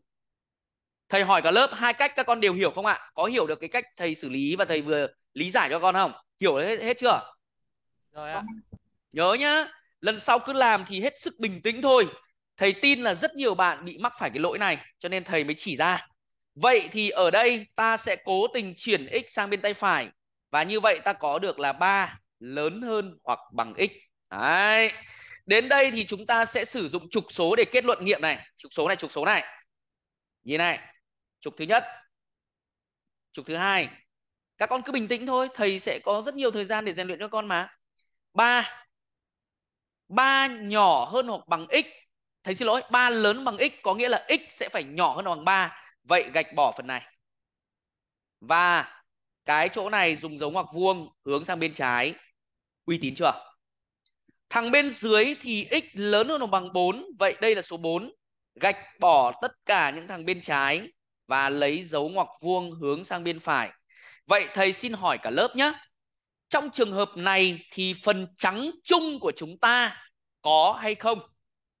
thầy hỏi cả lớp hai cách các con đều hiểu không ạ có hiểu được cái cách thầy xử lý và thầy vừa lý giải cho con không hiểu hết, hết chưa rồi ạ nhớ nhá lần sau cứ làm thì hết sức bình tĩnh thôi thầy tin là rất nhiều bạn bị mắc phải cái lỗi này cho nên thầy mới chỉ ra vậy thì ở đây ta sẽ cố tình chuyển x sang bên tay phải và như vậy ta có được là ba lớn hơn hoặc bằng x đấy đến đây thì chúng ta sẽ sử dụng trục số để kết luận nghiệm này trục số này trục số này như này trục thứ nhất trục thứ hai các con cứ bình tĩnh thôi thầy sẽ có rất nhiều thời gian để rèn luyện cho con mà ba ba nhỏ hơn hoặc bằng x thầy xin lỗi ba lớn bằng x có nghĩa là x sẽ phải nhỏ hơn hoặc bằng ba vậy gạch bỏ phần này và cái chỗ này dùng dấu ngoặc vuông hướng sang bên trái uy tín chưa thằng bên dưới thì x lớn hơn hoặc bằng 4 vậy đây là số 4 gạch bỏ tất cả những thằng bên trái và lấy dấu ngoặc vuông hướng sang bên phải. Vậy thầy xin hỏi cả lớp nhé. Trong trường hợp này thì phần trắng chung của chúng ta có hay không?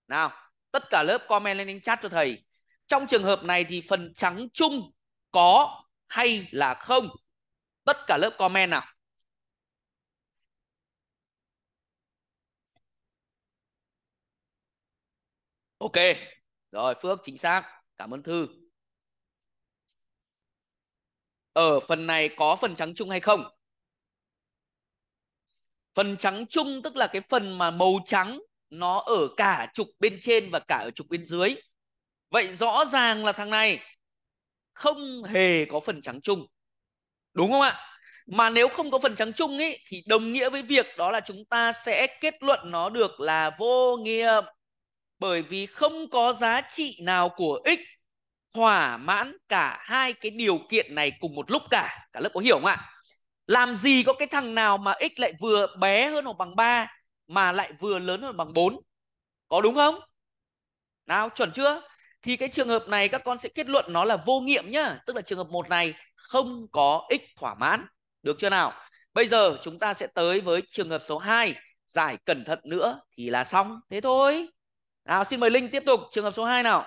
Nào, tất cả lớp comment lên đánh chat cho thầy. Trong trường hợp này thì phần trắng chung có hay là không? Tất cả lớp comment nào. Ok, rồi Phước chính xác. Cảm ơn Thư ở phần này có phần trắng chung hay không phần trắng chung tức là cái phần mà màu trắng nó ở cả trục bên trên và cả ở trục bên dưới vậy rõ ràng là thằng này không hề có phần trắng chung đúng không ạ mà nếu không có phần trắng chung ấy thì đồng nghĩa với việc đó là chúng ta sẽ kết luận nó được là vô nghiệm bởi vì không có giá trị nào của x thỏa mãn cả hai cái điều kiện này cùng một lúc cả cả lớp có hiểu không ạ làm gì có cái thằng nào mà x lại vừa bé hơn hoặc bằng 3 mà lại vừa lớn hơn bằng 4 có đúng không nào chuẩn chưa thì cái trường hợp này các con sẽ kết luận nó là vô nghiệm nhá tức là trường hợp một này không có x thỏa mãn được chưa nào bây giờ chúng ta sẽ tới với trường hợp số 2 giải cẩn thận nữa thì là xong thế thôi nào xin mời linh tiếp tục trường hợp số 2 nào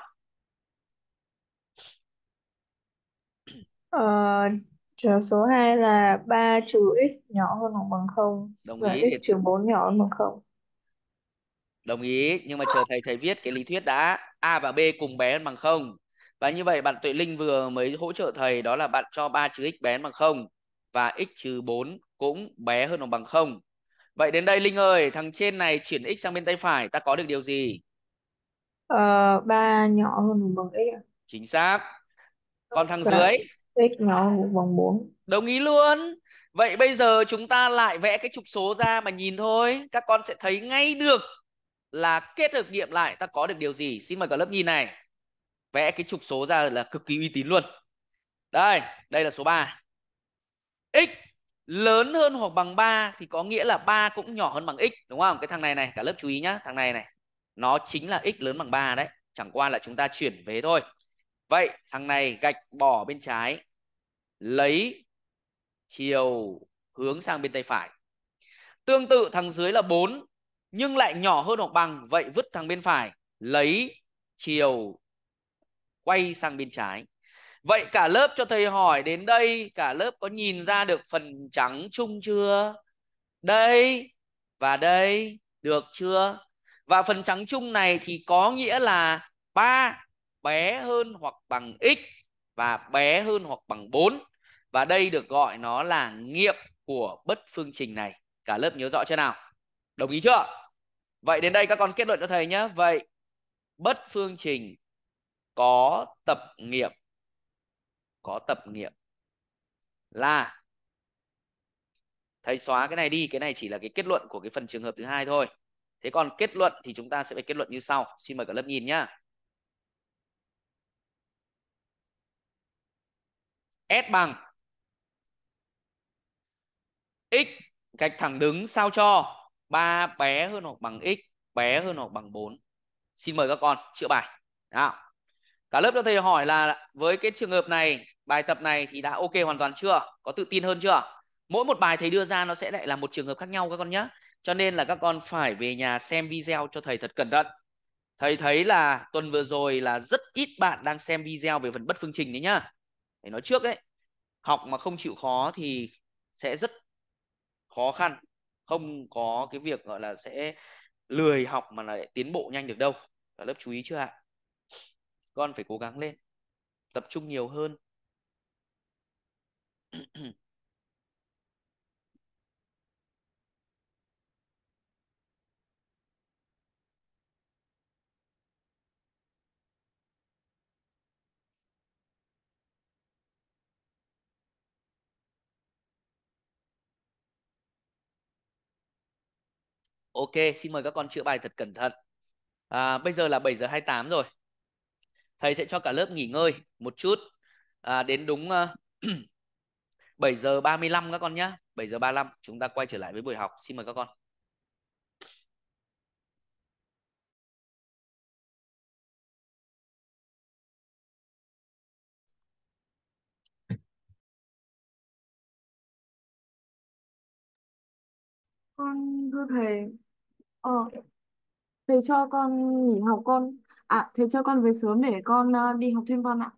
Ờ, trường số 2 là 3 trừ x nhỏ hơn hoặc bằng 0 đồng và ý x thì trừ 4 nhỏ hơn bằng 0. đồng ý nhưng mà chờ thầy thầy viết cái lý thuyết đã a và b cùng bé hơn bằng không và như vậy bạn Tuệ Linh vừa mới hỗ trợ thầy đó là bạn cho 3 trừ x bé hơn bằng không và x trừ 4 cũng bé hơn hoặc bằng không Vậy đến đây Linh ơi, thằng trên này chuyển x sang bên tay phải, ta có được điều gì? Ờ, 3 nhỏ hơn hoặc bằng x Chính xác. Còn thằng Dạ. dưới Fix nó vòng 4. Đồng ý luôn. Vậy bây giờ chúng ta lại vẽ cái trục số ra mà nhìn thôi. Các con sẽ thấy ngay được là kết hợp nghiệm lại ta có được điều gì. Xin mời cả lớp nhìn này. Vẽ cái trục số ra là cực kỳ uy tín luôn. Đây, đây là số 3. X lớn hơn hoặc bằng 3 thì có nghĩa là 3 cũng nhỏ hơn bằng x đúng không? Cái thằng này này, cả lớp chú ý nhá, thằng này này. Nó chính là x lớn bằng 3 đấy. Chẳng qua là chúng ta chuyển về thôi vậy thằng này gạch bỏ bên trái lấy chiều hướng sang bên tay phải tương tự thằng dưới là 4 nhưng lại nhỏ hơn hoặc bằng vậy vứt thằng bên phải lấy chiều quay sang bên trái vậy cả lớp cho thầy hỏi đến đây cả lớp có nhìn ra được phần trắng chung chưa đây và đây được chưa và phần trắng chung này thì có nghĩa là 3 bé hơn hoặc bằng x và bé hơn hoặc bằng 4 và đây được gọi nó là nghiệm của bất phương trình này. Cả lớp nhớ rõ chưa nào? Đồng ý chưa? Vậy đến đây các con kết luận cho thầy nhé. Vậy bất phương trình có tập nghiệm có tập nghiệm là thầy xóa cái này đi, cái này chỉ là cái kết luận của cái phần trường hợp thứ hai thôi. Thế còn kết luận thì chúng ta sẽ phải kết luận như sau. Xin mời cả lớp nhìn nhá. S bằng x gạch thẳng đứng sao cho 3 bé hơn hoặc bằng x bé hơn hoặc bằng 4. Xin mời các con chữa bài. Nào. Cả lớp cho thầy hỏi là với cái trường hợp này, bài tập này thì đã ok hoàn toàn chưa? Có tự tin hơn chưa? Mỗi một bài thầy đưa ra nó sẽ lại là một trường hợp khác nhau các con nhé. Cho nên là các con phải về nhà xem video cho thầy thật cẩn thận. Thầy thấy là tuần vừa rồi là rất ít bạn đang xem video về phần bất phương trình đấy nhá để nói trước đấy học mà không chịu khó thì sẽ rất khó khăn không có cái việc gọi là sẽ lười học mà lại tiến bộ nhanh được đâu cả lớp chú ý chưa ạ con phải cố gắng lên tập trung nhiều hơn Ok, xin mời các con chữa bài thật cẩn thận. À, bây giờ là 7 giờ 28 rồi. Thầy sẽ cho cả lớp nghỉ ngơi một chút. À, đến đúng uh, ờ, 7 giờ 35 các con nhé. 7 giờ 35 chúng ta quay trở lại với buổi học. Xin mời các con. con thưa thầy Ờ, thầy cho con nghỉ học con à thầy cho con về sớm để con ờ, đi học thêm con ạ.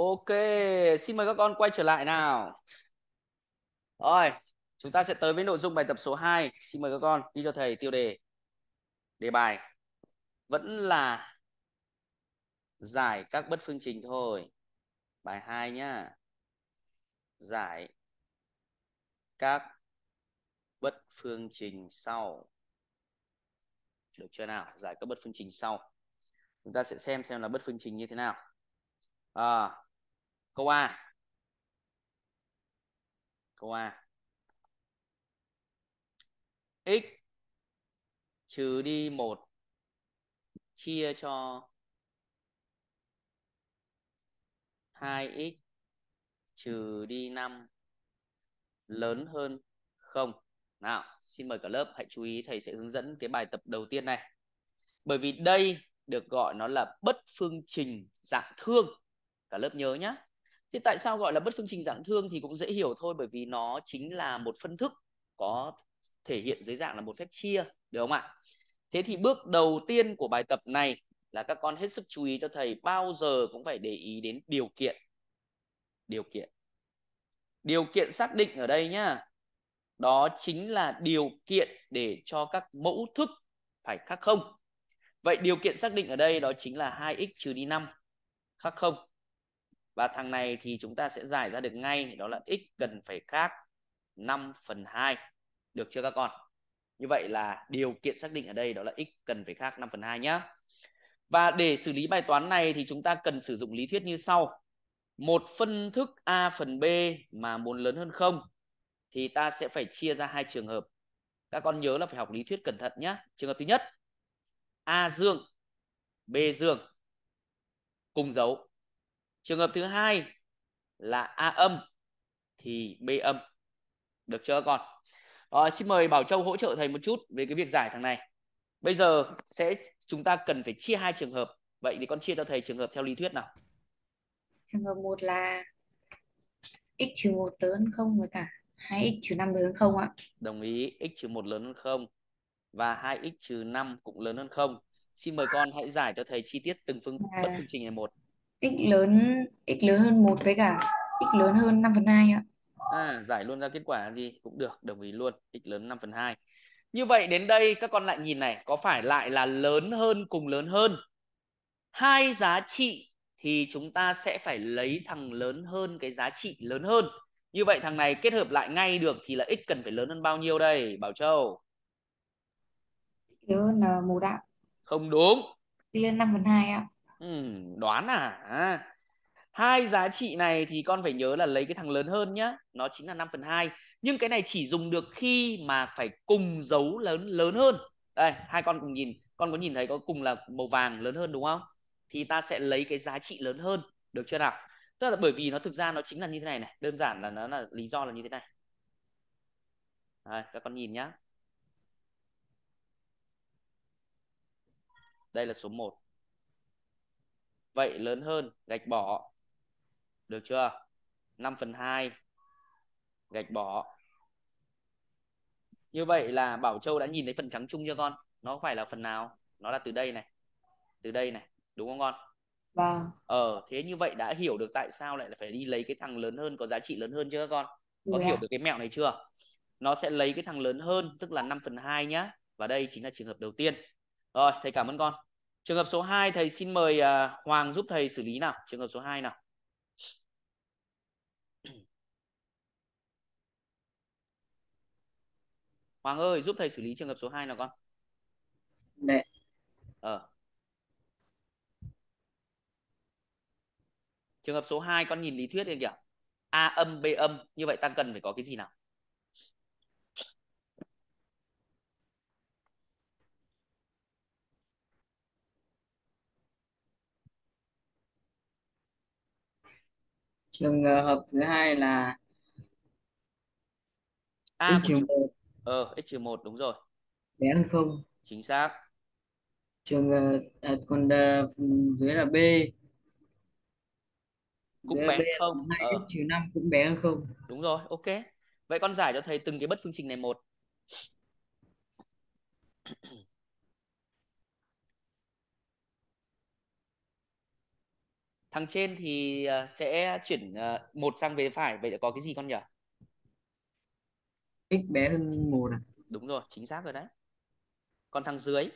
Ok, xin mời các con quay trở lại nào. Rồi, chúng ta sẽ tới với nội dung bài tập số 2. Xin mời các con ghi cho thầy tiêu đề. Đề bài vẫn là giải các bất phương trình thôi. Bài 2 nhá. Giải các bất phương trình sau. Được chưa nào? Giải các bất phương trình sau. Chúng ta sẽ xem xem là bất phương trình như thế nào. À, câu a câu a x trừ đi 1 chia cho 2x trừ đi 5 lớn hơn 0. Nào, xin mời cả lớp hãy chú ý thầy sẽ hướng dẫn cái bài tập đầu tiên này. Bởi vì đây được gọi nó là bất phương trình dạng thương. Cả lớp nhớ nhé thì tại sao gọi là bất phương trình giảng thương thì cũng dễ hiểu thôi bởi vì nó chính là một phân thức có thể hiện dưới dạng là một phép chia được không ạ thế thì bước đầu tiên của bài tập này là các con hết sức chú ý cho thầy bao giờ cũng phải để ý đến điều kiện điều kiện điều kiện xác định ở đây nhá đó chính là điều kiện để cho các mẫu thức phải khác không vậy điều kiện xác định ở đây đó chính là 2x trừ đi 5 khác không và thằng này thì chúng ta sẽ giải ra được ngay đó là x cần phải khác 5 phần 2 được chưa các con như vậy là điều kiện xác định ở đây đó là x cần phải khác 5 phần 2 nhé và để xử lý bài toán này thì chúng ta cần sử dụng lý thuyết như sau một phân thức a phần b mà muốn lớn hơn không thì ta sẽ phải chia ra hai trường hợp các con nhớ là phải học lý thuyết cẩn thận nhé trường hợp thứ nhất a dương b dương cùng dấu trường hợp thứ hai là a âm thì b âm được chưa con à, xin mời bảo châu hỗ trợ thầy một chút về cái việc giải thằng này bây giờ sẽ chúng ta cần phải chia hai trường hợp vậy thì con chia cho thầy trường hợp theo lý thuyết nào trường hợp một là x trừ một lớn hơn không với cả 2x trừ 5 lớn hơn không ạ? Đồng ý, x trừ 1 lớn hơn không và 2x trừ 5 cũng lớn hơn không. Xin mời con hãy giải cho thầy chi tiết từng phương à. bất phương trình này một x lớn x lớn hơn 1 với cả x lớn hơn 5 phần 2 ạ. À, giải luôn ra kết quả gì cũng được, đồng ý luôn, x lớn 5 phần 2. Như vậy đến đây các con lại nhìn này, có phải lại là lớn hơn cùng lớn hơn? Hai giá trị thì chúng ta sẽ phải lấy thằng lớn hơn cái giá trị lớn hơn. Như vậy thằng này kết hợp lại ngay được thì là x cần phải lớn hơn bao nhiêu đây, Bảo Châu? Lớn là 1 ạ. Không đúng. X lên 5 phần 2 ạ ừ, đoán à? à hai giá trị này thì con phải nhớ là lấy cái thằng lớn hơn nhá nó chính là 5 phần hai nhưng cái này chỉ dùng được khi mà phải cùng dấu lớn lớn hơn đây hai con cùng nhìn con có nhìn thấy có cùng là màu vàng lớn hơn đúng không thì ta sẽ lấy cái giá trị lớn hơn được chưa nào tức là bởi vì nó thực ra nó chính là như thế này này đơn giản là nó là lý do là như thế này đây, các con nhìn nhá đây là số 1 vậy lớn hơn gạch bỏ được chưa 5 phần 2 gạch bỏ như vậy là Bảo Châu đã nhìn thấy phần trắng chung cho con nó phải là phần nào nó là từ đây này từ đây này đúng không con vâng ờ thế như vậy đã hiểu được tại sao lại phải đi lấy cái thằng lớn hơn có giá trị lớn hơn chưa các con có yeah. hiểu được cái mẹo này chưa nó sẽ lấy cái thằng lớn hơn tức là 5 phần 2 nhá và đây chính là trường hợp đầu tiên rồi thầy cảm ơn con trường hợp số 2 thầy xin mời uh, Hoàng giúp thầy xử lý nào trường hợp số 2 nào Hoàng ơi giúp thầy xử lý trường hợp số 2 nào con Đấy. Ờ. Trường hợp số 2 con nhìn lý thuyết lên kìa. A âm B âm như vậy ta cần phải có cái gì nào? trường hợp thứ hai là a x trừ một ờ x trừ một đúng rồi bé hơn không chính xác trường à, còn à, dưới là b cũng bé không hai x ờ. trừ năm cũng bé hơn không đúng rồi ok vậy con giải cho thầy từng cái bất phương trình này một thằng trên thì ờ, sẽ chuyển ờ, một sang về phải vậy đã có cái gì con nhỉ x bé hơn một à đúng rồi chính xác rồi đấy còn thằng dưới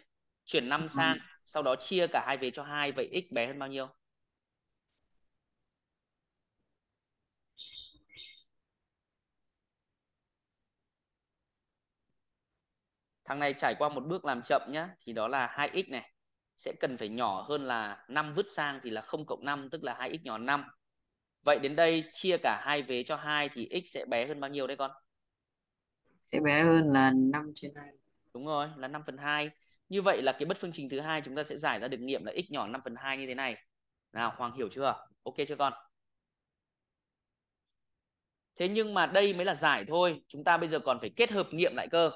chuyển 5 ờ. sang ừ. sau đó chia cả hai về cho hai vậy x bé hơn bao nhiêu thằng này trải qua một bước làm chậm nhá thì đó là 2x này sẽ cần phải nhỏ hơn là 5 vứt sang thì là 0 cộng 5 tức là 2x nhỏ 5. Vậy đến đây chia cả hai vế cho 2 thì x sẽ bé hơn bao nhiêu đấy con? Sẽ bé hơn là 5 trên 2. Đúng rồi, là 5 phần 2. Như vậy là cái bất phương trình thứ hai chúng ta sẽ giải ra được nghiệm là x nhỏ 5 phần 2 như thế này. Nào, Hoàng hiểu chưa? Ok chưa con? Thế nhưng mà đây mới là giải thôi. Chúng ta bây giờ còn phải kết hợp nghiệm lại cơ.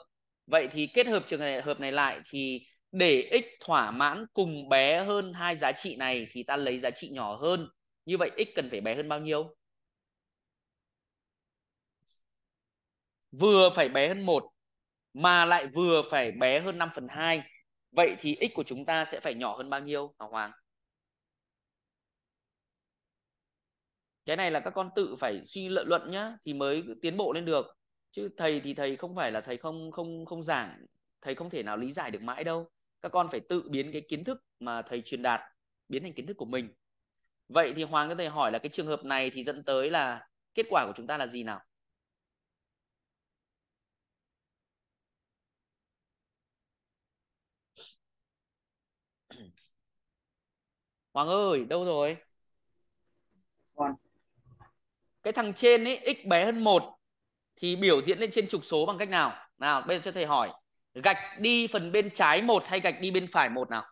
Vậy thì kết hợp trường hợp này lại thì để x thỏa mãn cùng bé hơn hai giá trị này thì ta lấy giá trị nhỏ hơn. Như vậy x cần phải bé hơn bao nhiêu? Vừa phải bé hơn 1 mà lại vừa phải bé hơn 5 phần 2. Vậy thì x của chúng ta sẽ phải nhỏ hơn bao nhiêu Ngọc Hoàng? Cái này là các con tự phải suy lợi luận nhá thì mới tiến bộ lên được. Chứ thầy thì thầy không phải là thầy không không không giảng, thầy không thể nào lý giải được mãi đâu các con phải tự biến cái kiến thức mà thầy truyền đạt biến thành kiến thức của mình vậy thì hoàng có thầy hỏi là cái trường hợp này thì dẫn tới là kết quả của chúng ta là gì nào Hoàng ơi, đâu rồi? Con. Cái thằng trên ấy x bé hơn 1 thì biểu diễn lên trên trục số bằng cách nào? Nào, bây giờ cho thầy hỏi gạch đi phần bên trái một hay gạch đi bên phải một nào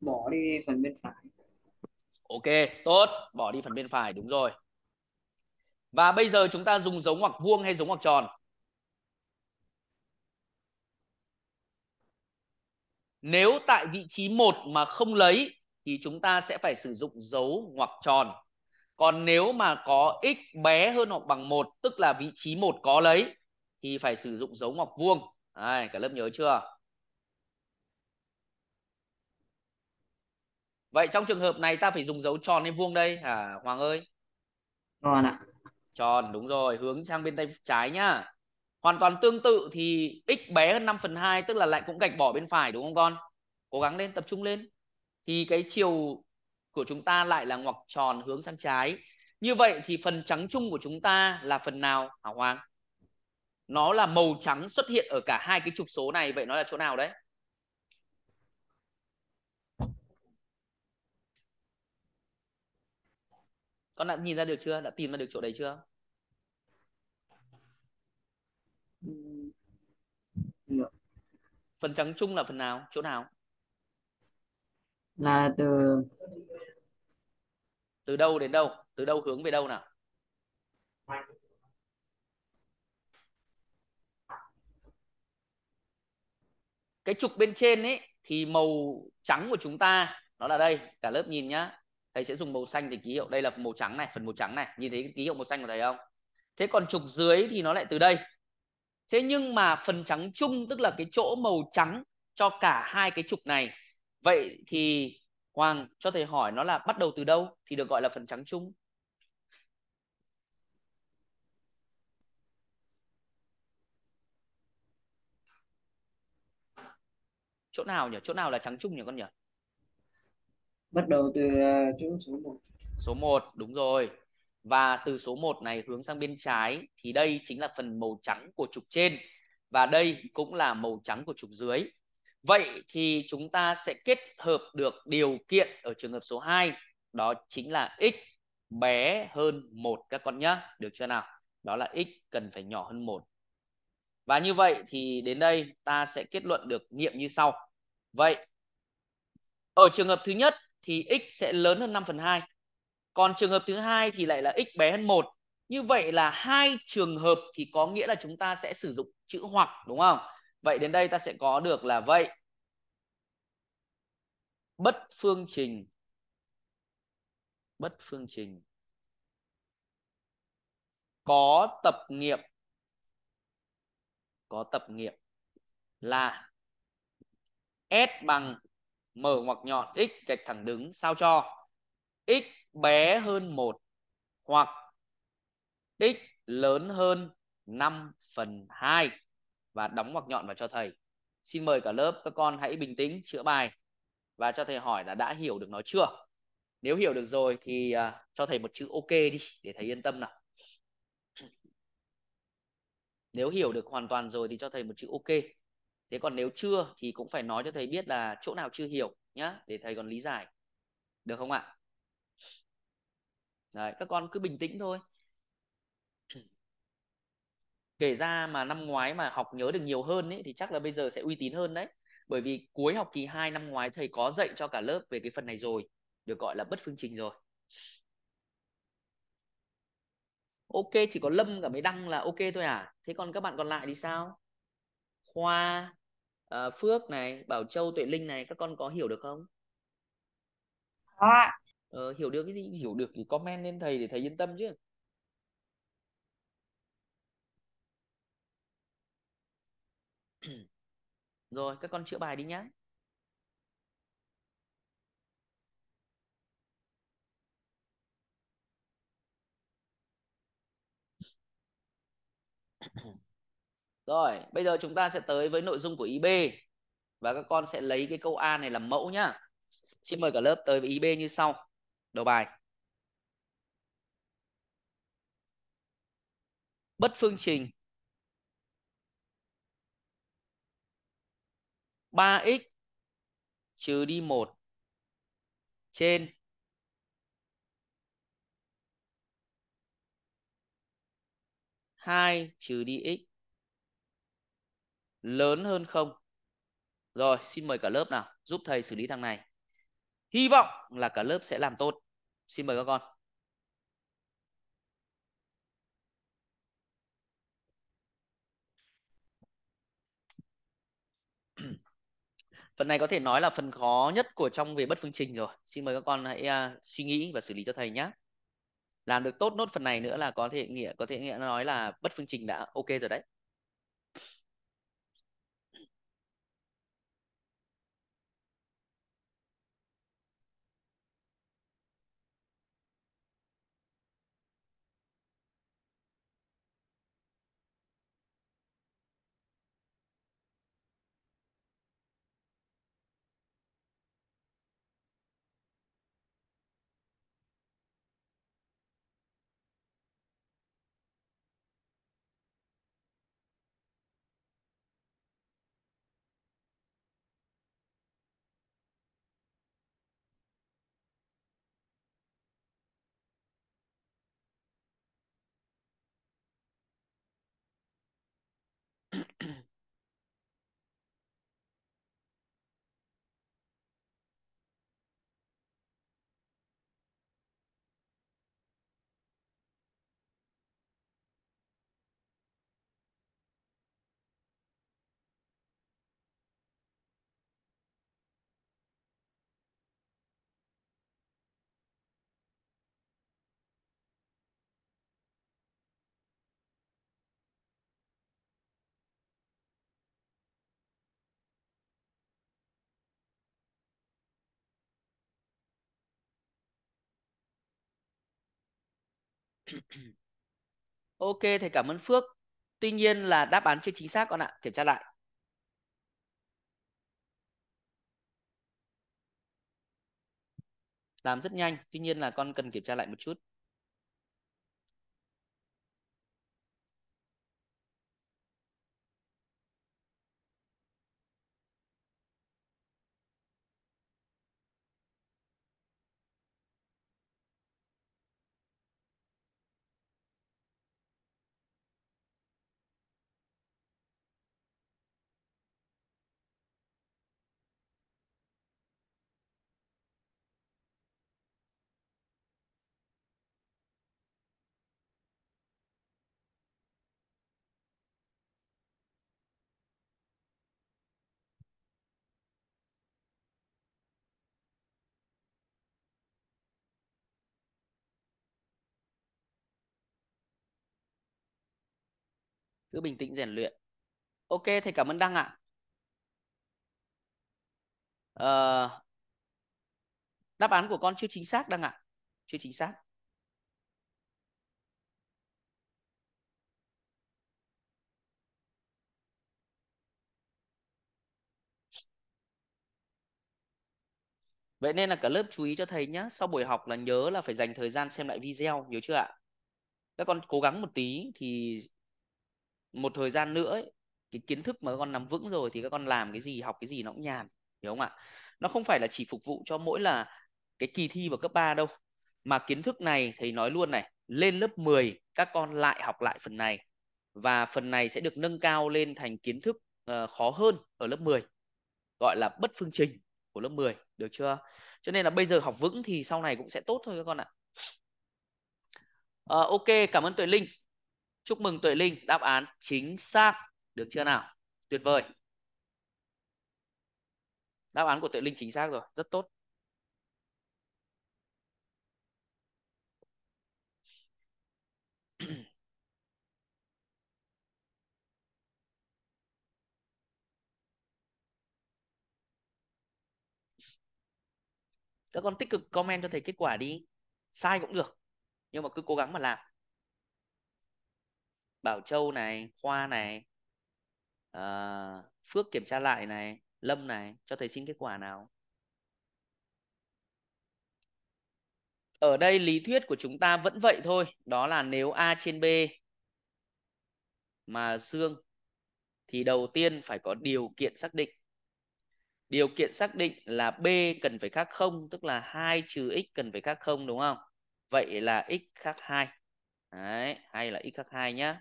bỏ đi phần bên phải ok tốt bỏ đi phần bên phải đúng rồi và bây giờ chúng ta dùng dấu ngoặc vuông hay dấu ngoặc tròn nếu tại vị trí một mà không lấy thì chúng ta sẽ phải sử dụng dấu ngoặc tròn còn nếu mà có x bé hơn hoặc bằng một tức là vị trí một có lấy thì phải sử dụng dấu ngoặc vuông Đấy, cả lớp nhớ chưa vậy trong trường hợp này ta phải dùng dấu tròn hay vuông đây à, hoàng ơi tròn ạ tròn đúng rồi hướng sang bên tay trái nhá hoàn toàn tương tự thì x bé hơn 5 phần 2 tức là lại cũng gạch bỏ bên phải đúng không con cố gắng lên tập trung lên thì cái chiều của chúng ta lại là ngoặc tròn hướng sang trái. Như vậy thì phần trắng chung của chúng ta là phần nào Hảo Hoàng? Nó là màu trắng xuất hiện ở cả hai cái trục số này. Vậy nó là chỗ nào đấy? Con đã nhìn ra được chưa? Đã tìm ra được chỗ đấy chưa? Phần trắng chung là phần nào? Chỗ nào? Là từ từ đâu đến đâu từ đâu hướng về đâu nào cái trục bên trên ấy thì màu trắng của chúng ta nó là đây cả lớp nhìn nhá thầy sẽ dùng màu xanh để ký hiệu đây là màu trắng này phần màu trắng này nhìn thấy ký hiệu màu xanh của thầy không thế còn trục dưới thì nó lại từ đây thế nhưng mà phần trắng chung tức là cái chỗ màu trắng cho cả hai cái trục này vậy thì Hoàng cho thầy hỏi nó là bắt đầu từ đâu thì được gọi là phần trắng chung? Chỗ nào nhỉ? Chỗ nào là trắng chung nhỉ con nhỉ? Bắt đầu từ à, chỗ số 1. Số 1 đúng rồi. Và từ số 1 này hướng sang bên trái thì đây chính là phần màu trắng của trục trên và đây cũng là màu trắng của trục dưới Vậy thì chúng ta sẽ kết hợp được điều kiện ở trường hợp số 2 đó chính là x bé hơn một các con nhá, được chưa nào? Đó là x cần phải nhỏ hơn một Và như vậy thì đến đây ta sẽ kết luận được nghiệm như sau. Vậy ở trường hợp thứ nhất thì x sẽ lớn hơn 5 phần 2. Còn trường hợp thứ hai thì lại là x bé hơn một Như vậy là hai trường hợp thì có nghĩa là chúng ta sẽ sử dụng chữ hoặc đúng không? vậy đến đây ta sẽ có được là vậy bất phương trình bất phương trình có tập nghiệm có tập nghiệm là S bằng mở ngoặc nhọn x gạch thẳng đứng sao cho x bé hơn 1 hoặc x lớn hơn 5 phần 2 và đóng ngoặc nhọn vào cho thầy xin mời cả lớp các con hãy bình tĩnh chữa bài và cho thầy hỏi là đã hiểu được nó chưa nếu hiểu được rồi thì uh, cho thầy một chữ ok đi để thầy yên tâm nào nếu hiểu được hoàn toàn rồi thì cho thầy một chữ ok thế còn nếu chưa thì cũng phải nói cho thầy biết là chỗ nào chưa hiểu nhá để thầy còn lý giải được không ạ Đấy, các con cứ bình tĩnh thôi kể ra mà năm ngoái mà học nhớ được nhiều hơn ấy, thì chắc là bây giờ sẽ uy tín hơn đấy bởi vì cuối học kỳ 2 năm ngoái thầy có dạy cho cả lớp về cái phần này rồi được gọi là bất phương trình rồi ok chỉ có lâm cả mấy đăng là ok thôi à thế còn các bạn còn lại thì sao khoa uh, phước này bảo châu tuệ linh này các con có hiểu được không à. ờ, hiểu được cái gì hiểu được thì comment lên thầy để thầy yên tâm chứ Rồi, các con chữa bài đi nhé. Rồi, bây giờ chúng ta sẽ tới với nội dung của B và các con sẽ lấy cái câu A này làm mẫu nhá. Xin mời cả lớp tới với B như sau. Đầu bài. Bất phương trình 3x trừ đi 1 trên 2 trừ đi x lớn hơn 0. Rồi, xin mời cả lớp nào, giúp thầy xử lý thằng này. Hy vọng là cả lớp sẽ làm tốt. Xin mời các con. phần này có thể nói là phần khó nhất của trong về bất phương trình rồi xin mời các con hãy uh, suy nghĩ và xử lý cho thầy nhé làm được tốt nốt phần này nữa là có thể nghĩa có thể nghĩa nói là bất phương trình đã ok rồi đấy ok thầy cảm ơn phước tuy nhiên là đáp án chưa chính xác con ạ kiểm tra lại làm rất nhanh tuy nhiên là con cần kiểm tra lại một chút cứ bình tĩnh rèn luyện ok thầy cảm ơn đăng ạ à. à, đáp án của con chưa chính xác đăng ạ à. chưa chính xác Vậy nên là cả lớp chú ý cho thầy nhé. Sau buổi học là nhớ là phải dành thời gian xem lại video, nhớ chưa ạ? Các con cố gắng một tí thì một thời gian nữa ấy, cái kiến thức mà các con nắm vững rồi thì các con làm cái gì học cái gì nó cũng nhàn hiểu không ạ nó không phải là chỉ phục vụ cho mỗi là cái kỳ thi vào cấp 3 đâu mà kiến thức này thầy nói luôn này lên lớp 10 các con lại học lại phần này và phần này sẽ được nâng cao lên thành kiến thức uh, khó hơn ở lớp 10 gọi là bất phương trình của lớp 10 được chưa cho nên là bây giờ học vững thì sau này cũng sẽ tốt thôi các con ạ à, ok cảm ơn tuệ linh Chúc mừng Tuệ Linh, đáp án chính xác. Được chưa nào? Tuyệt vời. Đáp án của Tuệ Linh chính xác rồi, rất tốt. các con tích cực comment cho thầy kết quả đi sai cũng được nhưng mà cứ cố gắng mà làm Bảo Châu này, Khoa này, à, Phước kiểm tra lại này, Lâm này, cho thầy xin kết quả nào. Ở đây lý thuyết của chúng ta vẫn vậy thôi, đó là nếu A trên B mà dương thì đầu tiên phải có điều kiện xác định. Điều kiện xác định là B cần phải khác không tức là 2 trừ x cần phải khác không đúng không? Vậy là x khác 2. Đấy, hay là x khác 2 nhá.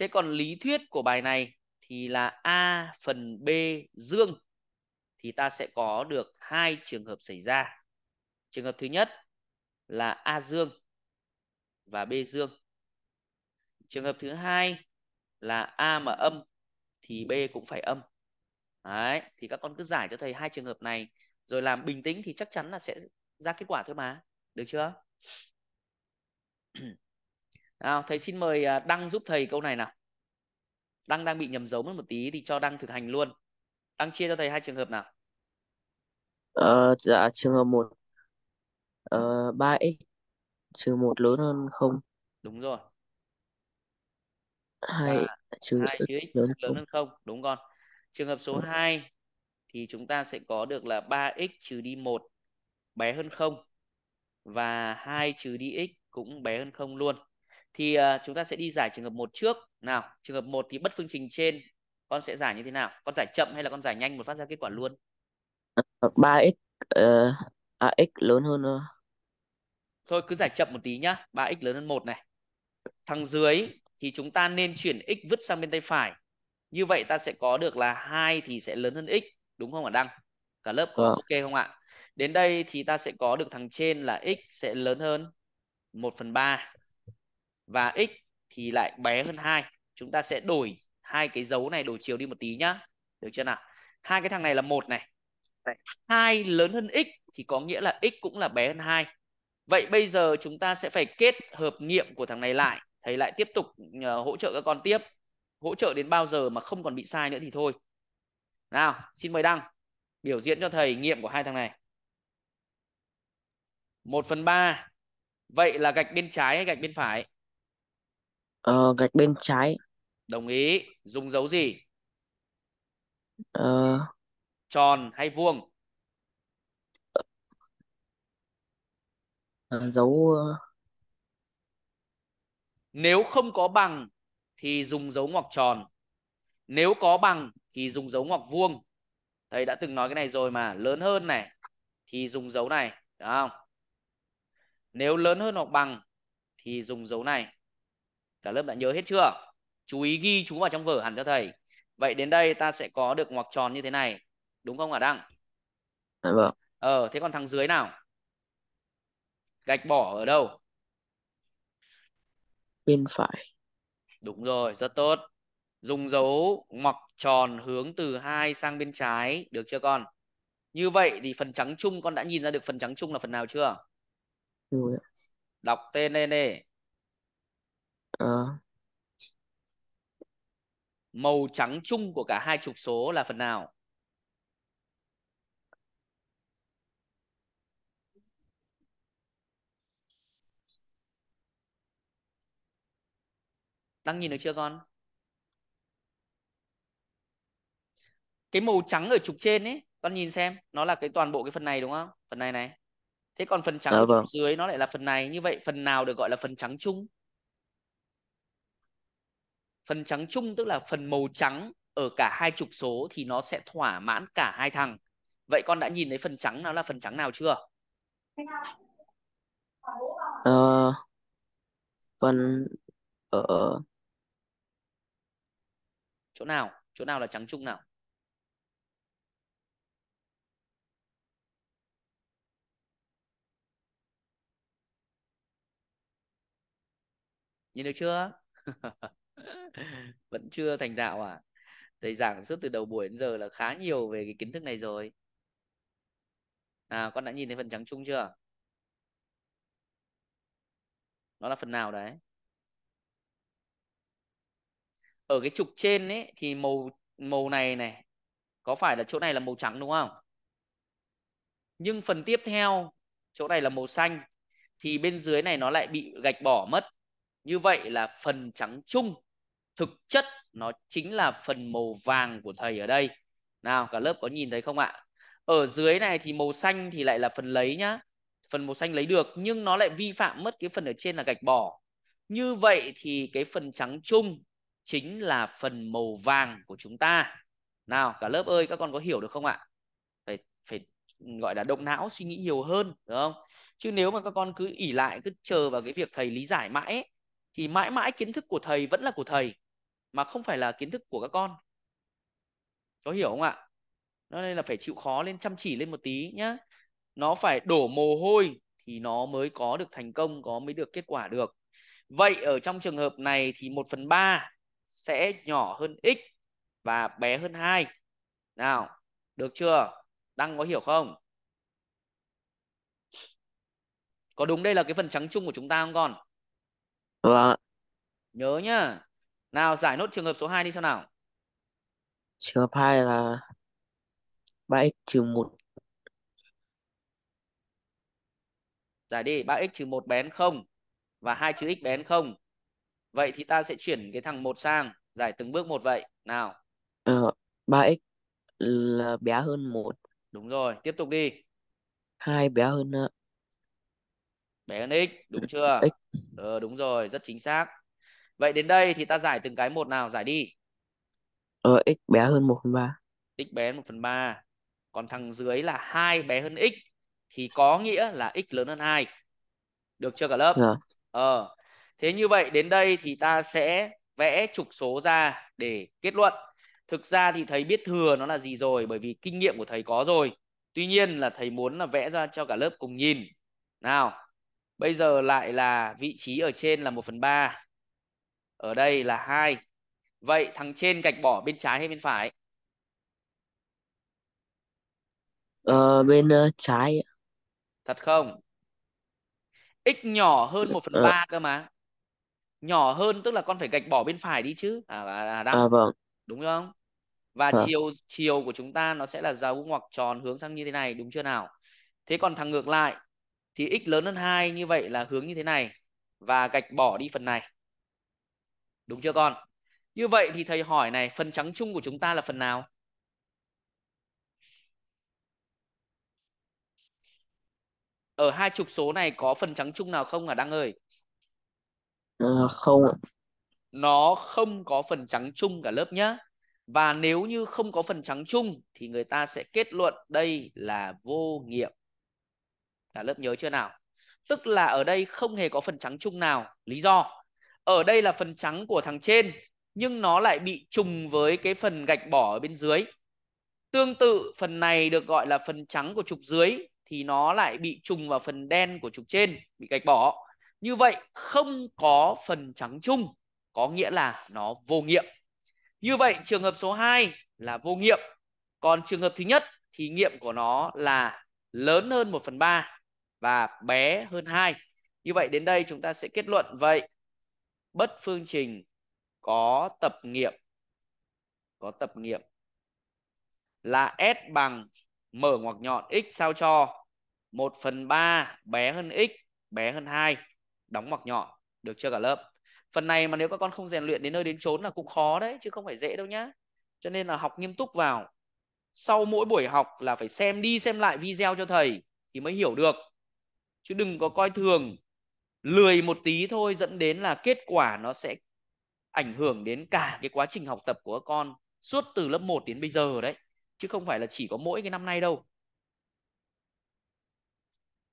Thế còn lý thuyết của bài này thì là A phần B dương thì ta sẽ có được hai trường hợp xảy ra. Trường hợp thứ nhất là A dương và B dương. Trường hợp thứ hai là A mà âm thì B cũng phải âm. Đấy, thì các con cứ giải cho thầy hai trường hợp này rồi làm bình tĩnh thì chắc chắn là sẽ ra kết quả thôi mà. Được chưa? nào thầy xin mời à, đăng giúp thầy câu này nào đăng đang bị nhầm dấu mất một tí thì cho đăng thực hành luôn đăng chia cho thầy hai trường hợp nào ờ, dạ trường hợp một ờ, ba x trừ một lớn hơn không đúng rồi hai dạ, trừ hai trừ lớn, lớn hơn không đúng con trường hợp số 2 vâng. thì chúng ta sẽ có được là 3x trừ đi một bé hơn không và 2 trừ đi x cũng bé hơn không luôn thì ờ, chúng ta sẽ đi giải trường hợp một trước nào trường hợp một thì bất phương trình trên con sẽ giải như thế nào con giải chậm hay là con giải nhanh một phát ra kết quả luôn 3x uh, ờ, ax lớn hơn uh. thôi cứ giải chậm một tí nhá 3x lớn hơn một này thằng dưới thì chúng ta nên chuyển x vứt sang bên tay phải như vậy ta sẽ có được là hai thì sẽ lớn hơn x đúng không ạ đăng cả lớp có vâng. ok không ạ đến đây thì ta sẽ có được thằng trên là x sẽ lớn hơn 1 phần 3 và x thì lại bé hơn 2. Chúng ta sẽ đổi hai cái dấu này đổi chiều đi một tí nhá. Được chưa nào? Hai cái thằng này là một này. 2 lớn hơn x thì có nghĩa là x cũng là bé hơn 2. Vậy bây giờ chúng ta sẽ phải kết hợp nghiệm của thằng này lại. Thầy lại tiếp tục ờ, hỗ trợ các con tiếp. Hỗ trợ đến bao giờ mà không còn bị sai nữa thì thôi. Nào, xin mời Đăng. Biểu diễn cho thầy nghiệm của hai thằng này. 1 phần 3. Vậy là gạch bên trái hay gạch bên phải? Ờ, gạch bên trái. Đồng ý. Dùng dấu gì? Ờ, Tròn hay vuông? ờ, dấu ờ. Nếu không có bằng thì dùng dấu ngoặc tròn. Nếu có bằng thì dùng dấu ngoặc vuông. Thầy đã từng nói cái này rồi mà. Lớn hơn này thì dùng dấu này. Đúng không? Nếu lớn hơn hoặc bằng thì dùng dấu này cả lớp đã nhớ hết chưa chú ý ghi chú vào trong vở hẳn cho thầy vậy đến đây ta sẽ có được ngoặc tròn như thế này đúng không hả đăng dạ vâng ờ thế còn thằng dưới nào gạch bỏ ở đâu bên phải đúng rồi rất tốt dùng dấu ngoặc tròn hướng từ hai sang bên trái được chưa con như vậy thì phần trắng chung con đã nhìn ra được phần trắng chung là phần nào chưa? Đọc tên lên đi. Ờ. Màu trắng chung của cả hai trục số là phần nào? Đang nhìn được chưa con? Cái màu trắng ở trục trên ấy, con nhìn xem, nó là cái toàn bộ cái phần này đúng không? Phần này này. Thế còn phần trắng dạ, ở vâng. trục dưới nó lại là phần này, như vậy phần nào được gọi là phần trắng chung? phần trắng chung tức là phần màu trắng ở cả hai trục số thì nó sẽ thỏa mãn cả hai thằng vậy con đã nhìn thấy phần trắng nó là phần trắng nào chưa ờ, phần ở chỗ nào chỗ nào là trắng chung nào nhìn được chưa vẫn chưa thành đạo à thầy giảng suốt từ đầu buổi đến giờ là khá nhiều về cái kiến thức này rồi à con đã nhìn thấy phần trắng chung chưa nó là phần nào đấy ở cái trục trên ấy thì màu màu này này có phải là chỗ này là màu trắng đúng không nhưng phần tiếp theo chỗ này là màu xanh thì bên dưới này nó lại bị gạch bỏ mất như vậy là phần trắng chung thực chất nó chính là phần màu vàng của thầy ở đây nào cả lớp có nhìn thấy không ạ ở dưới này thì màu xanh thì lại là phần lấy nhá phần màu xanh lấy được nhưng nó lại vi phạm mất cái phần ở trên là gạch bỏ như vậy thì cái phần trắng chung chính là phần màu vàng của chúng ta nào cả lớp ơi các con có hiểu được không ạ phải phải gọi là động não suy nghĩ nhiều hơn đúng không chứ nếu mà các con cứ ỉ lại cứ chờ vào cái việc thầy lý giải mãi ấy, thì mãi mãi kiến thức của thầy vẫn là của thầy mà không phải là kiến thức của các con có hiểu không ạ nó nên là phải chịu khó lên chăm chỉ lên một tí nhá nó phải đổ mồ hôi thì nó mới có được thành công có mới được kết quả được vậy ở trong trường hợp này thì 1 phần 3 sẽ nhỏ hơn x và bé hơn 2 nào được chưa đăng có hiểu không có đúng đây là cái phần trắng chung của chúng ta không con vâng nhớ nhá nào giải nốt trường hợp số 2 đi xem nào. Trường hợp 2 là 3x trừ 1. Giải đi 3x trừ 1 bé không và 2 chữ x bé không. Vậy thì ta sẽ chuyển cái thằng 1 sang giải từng bước một vậy. Nào. Ờ, 3x là bé hơn 1. Đúng rồi, tiếp tục đi. 2 bé hơn ờ, bé hơn x, đúng chưa? X. Ờ đúng rồi, rất chính xác. Vậy đến đây thì ta giải từng cái một nào, giải đi. Ờ, x bé hơn 1 phần 3. x bé hơn 1 phần 3. Còn thằng dưới là 2 bé hơn x thì có nghĩa là x lớn hơn 2. Được chưa cả lớp? Dạ. Ờ. Thế như vậy đến đây thì ta sẽ vẽ trục số ra để kết luận. Thực ra thì thầy biết thừa nó là gì rồi bởi vì kinh nghiệm của thầy có rồi. Tuy nhiên là thầy muốn là vẽ ra cho cả lớp cùng nhìn. Nào, bây giờ lại là vị trí ở trên là 1 phần 3 ở đây là hai vậy thằng trên gạch bỏ bên trái hay bên phải ờ, bên uh, trái thật không x nhỏ hơn 1 phần ờ. 3 cơ mà nhỏ hơn tức là con phải gạch bỏ bên phải đi chứ à, à, à, à vâng đúng không và à. chiều chiều của chúng ta nó sẽ là dấu ngoặc tròn hướng sang như thế này đúng chưa nào thế còn thằng ngược lại thì x lớn hơn 2 như vậy là hướng như thế này và gạch bỏ đi phần này Đúng chưa con? Như vậy thì thầy hỏi này, phần trắng chung của chúng ta là phần nào? Ở hai trục số này có phần trắng chung nào không hả Đăng ơi? Ờ, không Nó không có phần trắng chung cả lớp nhá. Và nếu như không có phần trắng chung thì người ta sẽ kết luận đây là vô nghiệm. Cả lớp nhớ chưa nào? Tức là ở đây không hề có phần trắng chung nào. Lý do? ở đây là phần trắng của thằng trên nhưng nó lại bị trùng với cái phần gạch bỏ ở bên dưới tương tự phần này được gọi là phần trắng của trục dưới thì nó lại bị trùng vào phần đen của trục trên bị gạch bỏ như vậy không có phần trắng chung có nghĩa là nó vô nghiệm như vậy trường hợp số 2 là vô nghiệm còn trường hợp thứ nhất thì nghiệm của nó là lớn hơn 1 phần 3 và bé hơn 2. Như vậy đến đây chúng ta sẽ kết luận vậy bất phương trình có tập nghiệm có tập nghiệm là S bằng mở ngoặc nhọn x sao cho 1 phần 3 bé hơn x bé hơn 2 đóng ngoặc nhọn được chưa cả lớp phần này mà nếu các con không rèn luyện đến nơi đến chốn là cũng khó đấy chứ không phải dễ đâu nhá cho nên là học nghiêm túc vào sau mỗi buổi học là phải xem đi xem lại video cho thầy thì mới hiểu được chứ đừng có coi thường lười một tí thôi dẫn đến là kết quả nó sẽ ảnh hưởng đến cả cái quá trình học tập của các con suốt từ lớp 1 đến bây giờ đấy chứ không phải là chỉ có mỗi cái năm nay đâu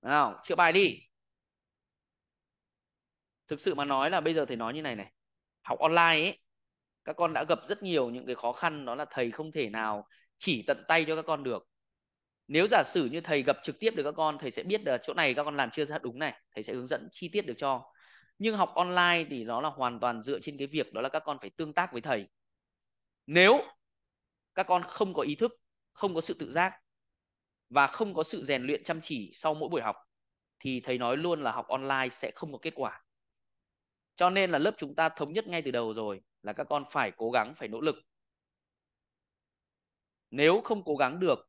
nào chữa bài đi thực sự mà nói là bây giờ thầy nói như này này học online ấy các con đã gặp rất nhiều những cái khó khăn đó là thầy không thể nào chỉ tận tay cho các con được nếu giả sử như thầy gặp trực tiếp được các con thầy sẽ biết là chỗ này các con làm chưa ra đúng này thầy sẽ hướng dẫn chi tiết được cho nhưng học online thì nó là hoàn toàn dựa trên cái việc đó là các con phải tương tác với thầy nếu các con không có ý thức không có sự tự giác và không có sự rèn luyện chăm chỉ sau mỗi buổi học thì thầy nói luôn là học online sẽ không có kết quả cho nên là lớp chúng ta thống nhất ngay từ đầu rồi là các con phải cố gắng phải nỗ lực nếu không cố gắng được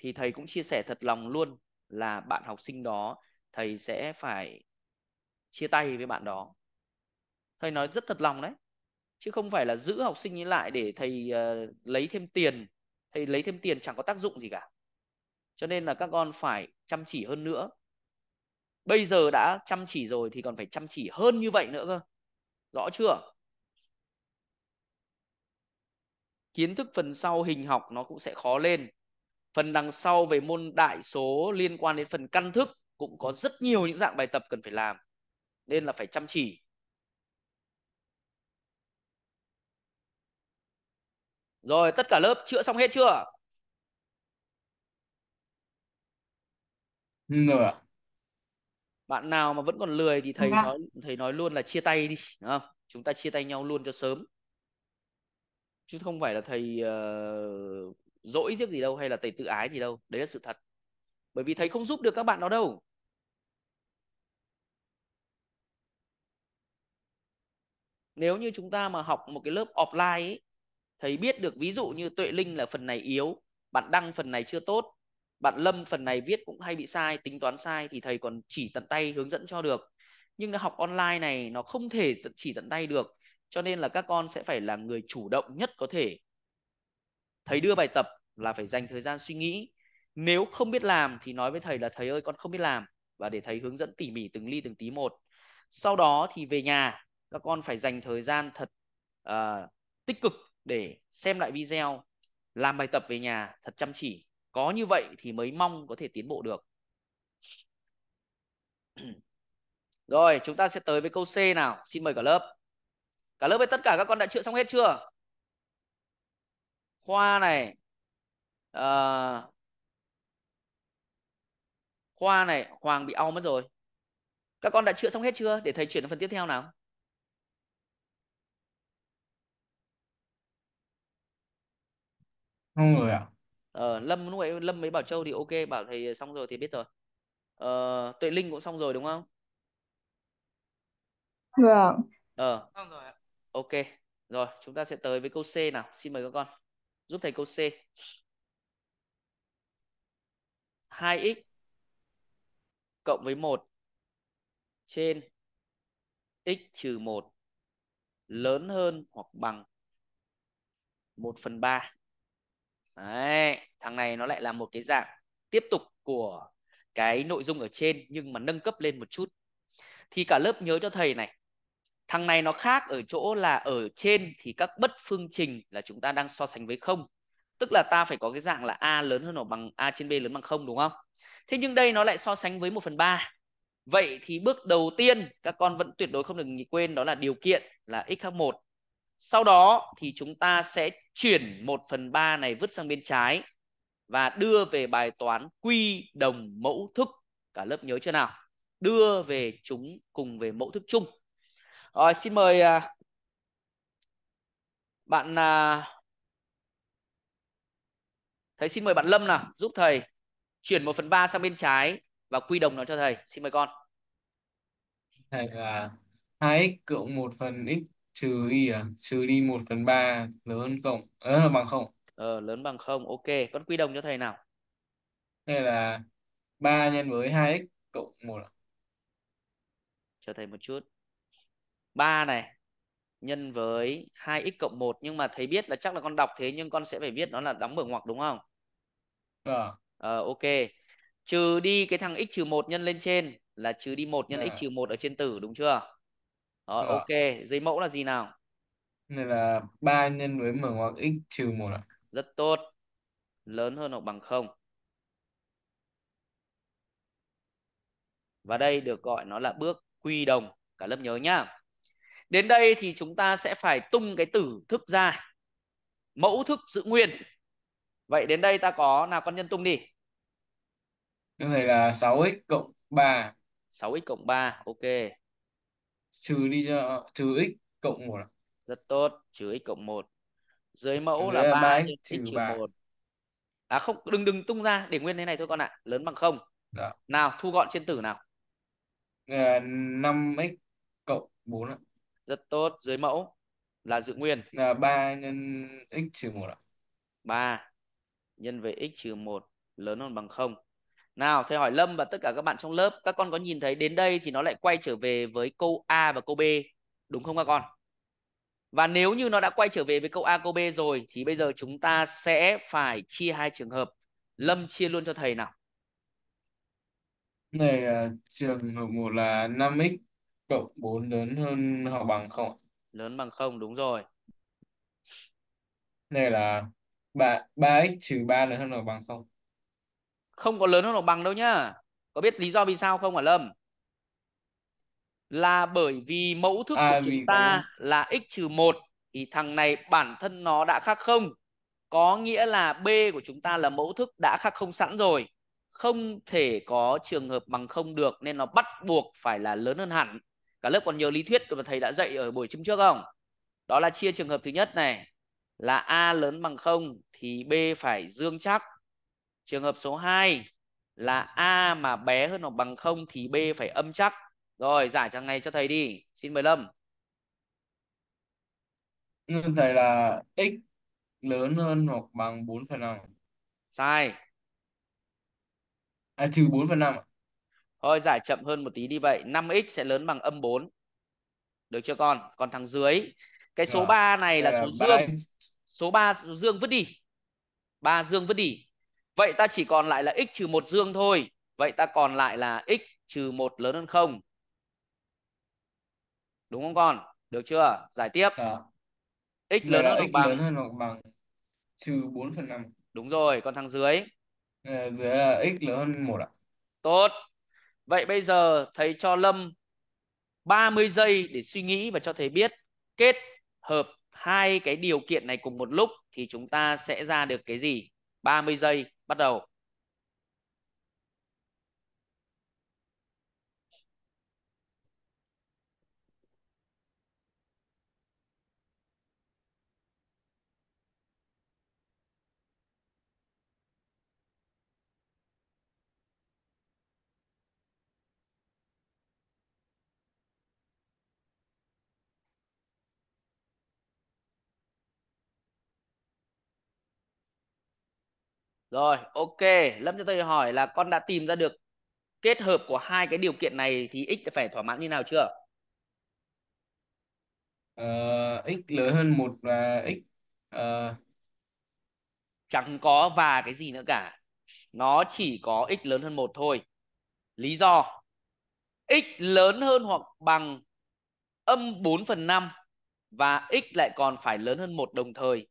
thì thầy cũng chia sẻ thật lòng luôn là bạn học sinh đó thầy sẽ phải chia tay với bạn đó thầy nói rất thật lòng đấy chứ không phải là giữ học sinh ấy lại để thầy uh, lấy thêm tiền thầy lấy thêm tiền chẳng có tác dụng gì cả cho nên là các con phải chăm chỉ hơn nữa bây giờ đã chăm chỉ rồi thì còn phải chăm chỉ hơn như vậy nữa cơ rõ chưa kiến thức phần sau hình học nó cũng sẽ khó lên phần đằng sau về môn đại số liên quan đến phần căn thức cũng có rất nhiều những dạng bài tập cần phải làm nên là phải chăm chỉ rồi tất cả lớp chữa xong hết chưa rồi bạn nào mà vẫn còn lười thì thầy dạ. nói thầy nói luôn là chia tay đi đúng không chúng ta chia tay nhau luôn cho sớm chứ không phải là thầy uh, dỗi giếc gì đâu hay là tẩy tự ái gì đâu đấy là sự thật bởi vì thầy không giúp được các bạn đó đâu nếu như chúng ta mà học một cái lớp offline ấy, thầy biết được ví dụ như tuệ linh là phần này yếu bạn đăng phần này chưa tốt bạn lâm phần này viết cũng hay bị sai tính toán sai thì thầy còn chỉ tận tay hướng dẫn cho được nhưng học online này nó không thể chỉ tận tay được cho nên là các con sẽ phải là người chủ động nhất có thể thầy đưa bài tập là phải dành thời gian suy nghĩ nếu không biết làm thì nói với thầy là thầy ơi con không biết làm và để thầy hướng dẫn tỉ mỉ từng ly từng tí một sau đó thì về nhà các con phải dành thời gian thật uh, tích cực để xem lại video làm bài tập về nhà thật chăm chỉ có như vậy thì mới mong có thể tiến bộ được rồi chúng ta sẽ tới với câu C nào xin mời cả lớp cả lớp với tất cả các con đã chữa xong hết chưa khoa này à, ờ, khoa này hoàng bị au mất rồi các con đã chữa xong hết chưa để thầy chuyển sang phần tiếp theo nào không rồi ạ ờ, lâm lúc ấy lâm mới bảo châu thì ok bảo thầy xong rồi thì biết rồi ờ, tuệ linh cũng xong rồi đúng không vâng ờ xong rồi ạ ok rồi chúng ta sẽ tới với câu c nào xin mời các con giúp thầy câu C 2x cộng với 1 trên x trừ 1 lớn hơn hoặc bằng 1 phần 3. Đấy, thằng này nó lại là một cái dạng tiếp tục của cái nội dung ở trên nhưng mà nâng cấp lên một chút. Thì cả lớp nhớ cho thầy này, Thằng này nó khác ở chỗ là ở trên thì các bất phương trình là chúng ta đang so sánh với không. Tức là ta phải có cái dạng là A lớn hơn hoặc bằng A trên B lớn bằng không đúng không? Thế nhưng đây nó lại so sánh với 1 phần ba Vậy thì bước đầu tiên các con vẫn tuyệt đối không được quên đó là điều kiện là x khác một Sau đó thì chúng ta sẽ chuyển 1 phần ba này vứt sang bên trái và đưa về bài toán quy đồng mẫu thức. Cả lớp nhớ chưa nào? Đưa về chúng cùng về mẫu thức chung rồi xin mời à, bạn à, thầy xin mời bạn Lâm nào giúp thầy chuyển một phần ba sang bên trái và quy đồng nó cho thầy xin mời con thầy là hai x cộng một phần x trừ y à trừ đi một phần ba lớn hơn cộng lớn là bằng không ờ lớn bằng không ok con quy đồng cho thầy nào đây là 3 nhân với 2x cộng 1 à? cho thầy một chút 3 này nhân với 2x cộng 1 nhưng mà thấy biết là chắc là con đọc thế nhưng con sẽ phải biết nó là đóng mở ngoặc đúng không? Ờ. Ờ ok. Trừ đi cái thằng x trừ 1 nhân lên trên là trừ đi 1 nhân à. x dạ. trừ 1 ở trên tử đúng chưa? Đó, ờ, à. Dạ. ok, dây mẫu là gì nào? Nên là 3 nhân với mở ngoặc x trừ 1 ạ. Rất tốt. Lớn hơn hoặc bằng 0. Và đây được gọi nó là bước quy đồng, cả lớp nhớ nhá. Đến đây thì chúng ta sẽ phải tung cái tử thức ra. Mẫu thức giữ nguyên. Vậy đến đây ta có nào con nhân tung đi. Như vậy là 6x cộng 3. 6x cộng 3, ok. Trừ đi cho trừ x cộng 1. À? Rất tốt, trừ x cộng 1. Dưới mẫu là, là 3 x trừ 1. À không, đừng đừng tung ra, để nguyên thế này thôi con ạ, à. lớn bằng 0. Đó. Dạ. Nào, thu gọn trên tử nào. À, ờ, 5x cộng 4 ạ rất tốt dưới mẫu là giữ nguyên là 3 nhân x trừ 1 ạ 3 nhân với x trừ 1 lớn hơn bằng 0 nào thầy hỏi Lâm và tất cả các bạn trong lớp các con có nhìn thấy đến đây thì nó lại quay trở về với câu A và câu B đúng không các con và nếu như nó đã quay trở về với câu A câu B rồi thì bây giờ chúng ta sẽ phải chia hai trường hợp Lâm chia luôn cho thầy nào này à, trường hợp 1 là 5x cộng 4 lớn hơn họ bằng không Lớn bằng không đúng rồi. Đây là 3 3x trừ 3 lớn hơn hoặc bằng không? Không có lớn hơn hoặc bằng đâu nhá. Có biết lý do vì sao không hả Lâm? Là bởi vì mẫu thức à, của chúng ta có... là x trừ 1 thì thằng này bản thân nó đã khác không. Có nghĩa là B của chúng ta là mẫu thức đã khác không sẵn rồi không thể có trường hợp bằng không được nên nó bắt buộc phải là lớn hơn hẳn cả lớp còn nhớ lý thuyết mà thầy đã dạy ở buổi chung trước không đó là chia trường hợp thứ nhất này là a lớn bằng 0 thì b phải dương chắc trường hợp số 2 là a mà bé hơn hoặc bằng 0 thì b phải âm chắc rồi giải thằng này cho thầy đi xin mời lâm thầy là x lớn hơn hoặc bằng 4 phần 5 sai à, trừ 4 phần 5 ạ Thôi giải chậm hơn một tí đi vậy. 5x sẽ lớn bằng âm 4. Được chưa con? Còn thằng dưới cái số 3 này là số dương. Số 3 số dương vứt đi. 3 dương vứt đi. Vậy ta chỉ còn lại là x trừ 1 dương thôi. Vậy ta còn lại là x trừ 1 lớn hơn 0. Đúng không con? Được chưa? Giải tiếp. À. x lớn hơn x bằng. lớn hơn hoặc bằng trừ 4 phần 5. Đúng rồi, còn thằng dưới. Ờ, dưới là x lớn hơn 1 ạ. À? Tốt, Vậy bây giờ thầy cho Lâm 30 giây để suy nghĩ và cho thầy biết kết hợp hai cái điều kiện này cùng một lúc thì chúng ta sẽ ra được cái gì? 30 giây bắt đầu. Rồi, ok. Lâm cho tôi hỏi là con đã tìm ra được kết hợp của hai cái điều kiện này thì x phải thỏa mãn như nào chưa? Uh, x lớn hơn một và x uh... chẳng có và cái gì nữa cả. Nó chỉ có x lớn hơn một thôi. Lý do x lớn hơn hoặc bằng âm 4 phần 5 và x lại còn phải lớn hơn một đồng thời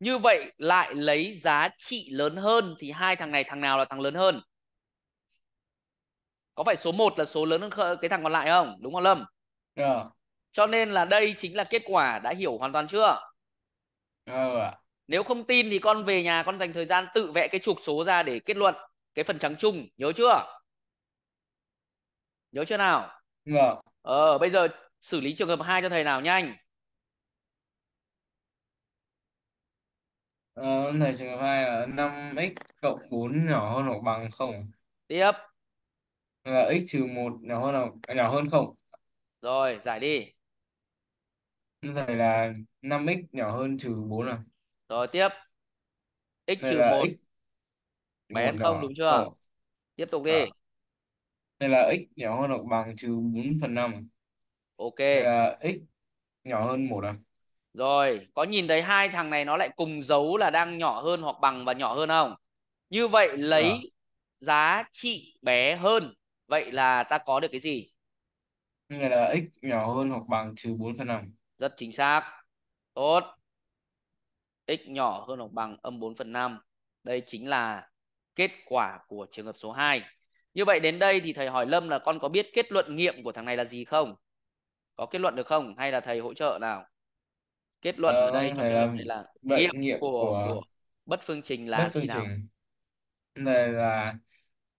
như vậy lại lấy giá trị lớn hơn thì hai thằng này thằng nào là thằng lớn hơn? Có phải số 1 là số lớn hơn cái thằng còn lại không? Đúng không Lâm? Yeah. Dạ. Cho nên là đây chính là kết quả đã hiểu hoàn toàn chưa? Yeah. Dạ vâng Nếu không tin thì con về nhà con dành thời gian tự vẽ cái trục số ra để kết luận cái phần trắng chung, nhớ chưa? Nhớ chưa nào? Yeah. Dạ vâng. Ờ bây giờ xử lý trường hợp 2 cho thầy nào nhanh. Ờ, thầy trường hợp hai là 5x cộng 4 nhỏ hơn hoặc bằng không tiếp là x trừ 1 nhỏ hơn hoặc nhỏ hơn không rồi giải đi thầy là 5x nhỏ hơn trừ 4 à rồi tiếp x Vậy trừ là 1 x bé 1 không nhỏ đúng chưa không tiếp tục đi à. Vậy là x nhỏ hơn hoặc bằng trừ 4 phần 5 ok là x nhỏ hơn 1 à rồi, có nhìn thấy hai thằng này nó lại cùng dấu là đang nhỏ hơn hoặc bằng và nhỏ hơn không? Như vậy lấy à. giá trị bé hơn. Vậy là ta có được cái gì? Như là x nhỏ hơn hoặc bằng trừ 4 phần 5. Rất chính xác. Tốt. x nhỏ hơn hoặc bằng âm 4 phần 5. Đây chính là kết quả của trường hợp số 2. Như vậy đến đây thì thầy hỏi Lâm là con có biết kết luận nghiệm của thằng này là gì không? Có kết luận được không? Hay là thầy hỗ trợ nào? kết luận ờ, ở đây cho là, là vậy nghiệm của, của, bất phương trình là bất phương gì nào trình này là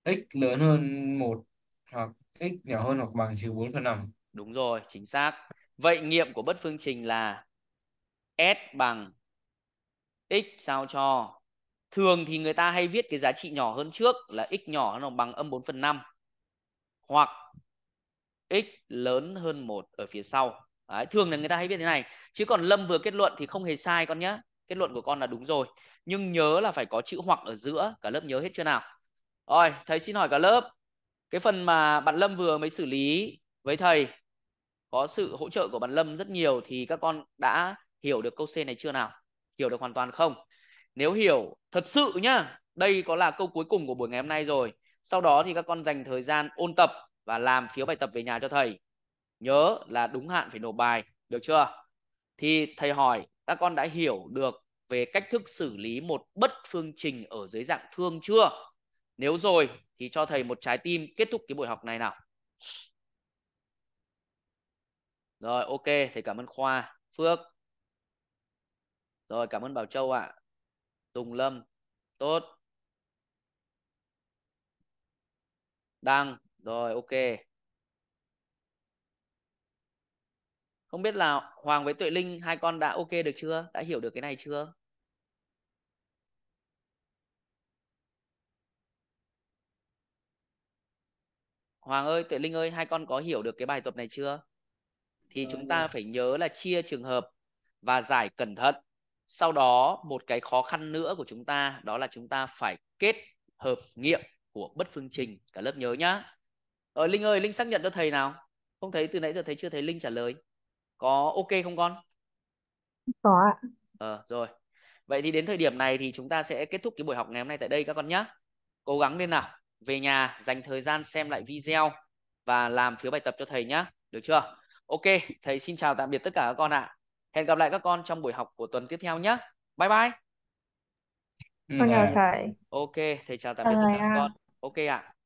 x lớn hơn một hoặc x nhỏ hơn hoặc bằng trừ 4 phần 5 đúng rồi chính xác vậy nghiệm của bất phương trình là s bằng x sao cho thường thì người ta hay viết cái giá trị nhỏ hơn trước là x nhỏ hơn bằng âm 4 phần 5 hoặc x lớn hơn một ở phía sau Đấy, thường là người ta hay viết thế này chứ còn lâm vừa kết luận thì không hề sai con nhé kết luận của con là đúng rồi nhưng nhớ là phải có chữ hoặc ở giữa cả lớp nhớ hết chưa nào rồi thầy xin hỏi cả lớp cái phần mà bạn lâm vừa mới xử lý với thầy có sự hỗ trợ của bạn lâm rất nhiều thì các con đã hiểu được câu c này chưa nào hiểu được hoàn toàn không nếu hiểu thật sự nhá đây có là câu cuối cùng của buổi ngày hôm nay rồi sau đó thì các con dành thời gian ôn tập và làm phiếu bài tập về nhà cho thầy nhớ là đúng hạn phải nộp bài được chưa thì thầy hỏi các con đã hiểu được về cách thức xử lý một bất phương trình ở dưới dạng thương chưa nếu rồi thì cho thầy một trái tim kết thúc cái buổi học này nào rồi ok thầy cảm ơn khoa phước rồi cảm ơn bảo châu ạ à. tùng lâm tốt đăng rồi ok không biết là hoàng với tuệ linh hai con đã ok được chưa đã hiểu được cái này chưa Hoàng ơi, Tuệ Linh ơi, hai con có hiểu được cái bài tập này chưa? Thì ờ, chúng ta phải nhớ là chia trường hợp và giải cẩn thận. Sau đó, một cái khó khăn nữa của chúng ta đó là chúng ta phải kết hợp nghiệm của bất phương trình. Cả lớp nhớ nhá. Ờ, Linh ơi, Linh xác nhận cho thầy nào? Không thấy từ nãy giờ thấy chưa thấy Linh trả lời có ok không con có ạ ờ rồi vậy thì đến thời điểm này thì chúng ta sẽ kết thúc cái buổi học ngày hôm nay tại đây các con nhé cố gắng lên nào về nhà dành thời gian xem lại video và làm phiếu bài tập cho thầy nhé được chưa ok thầy xin chào tạm biệt tất cả các con ạ hẹn gặp lại các con trong buổi học của tuần tiếp theo nhé bye bye con chào thầy ok thầy chào tạm biệt tất cả các con ok ạ à.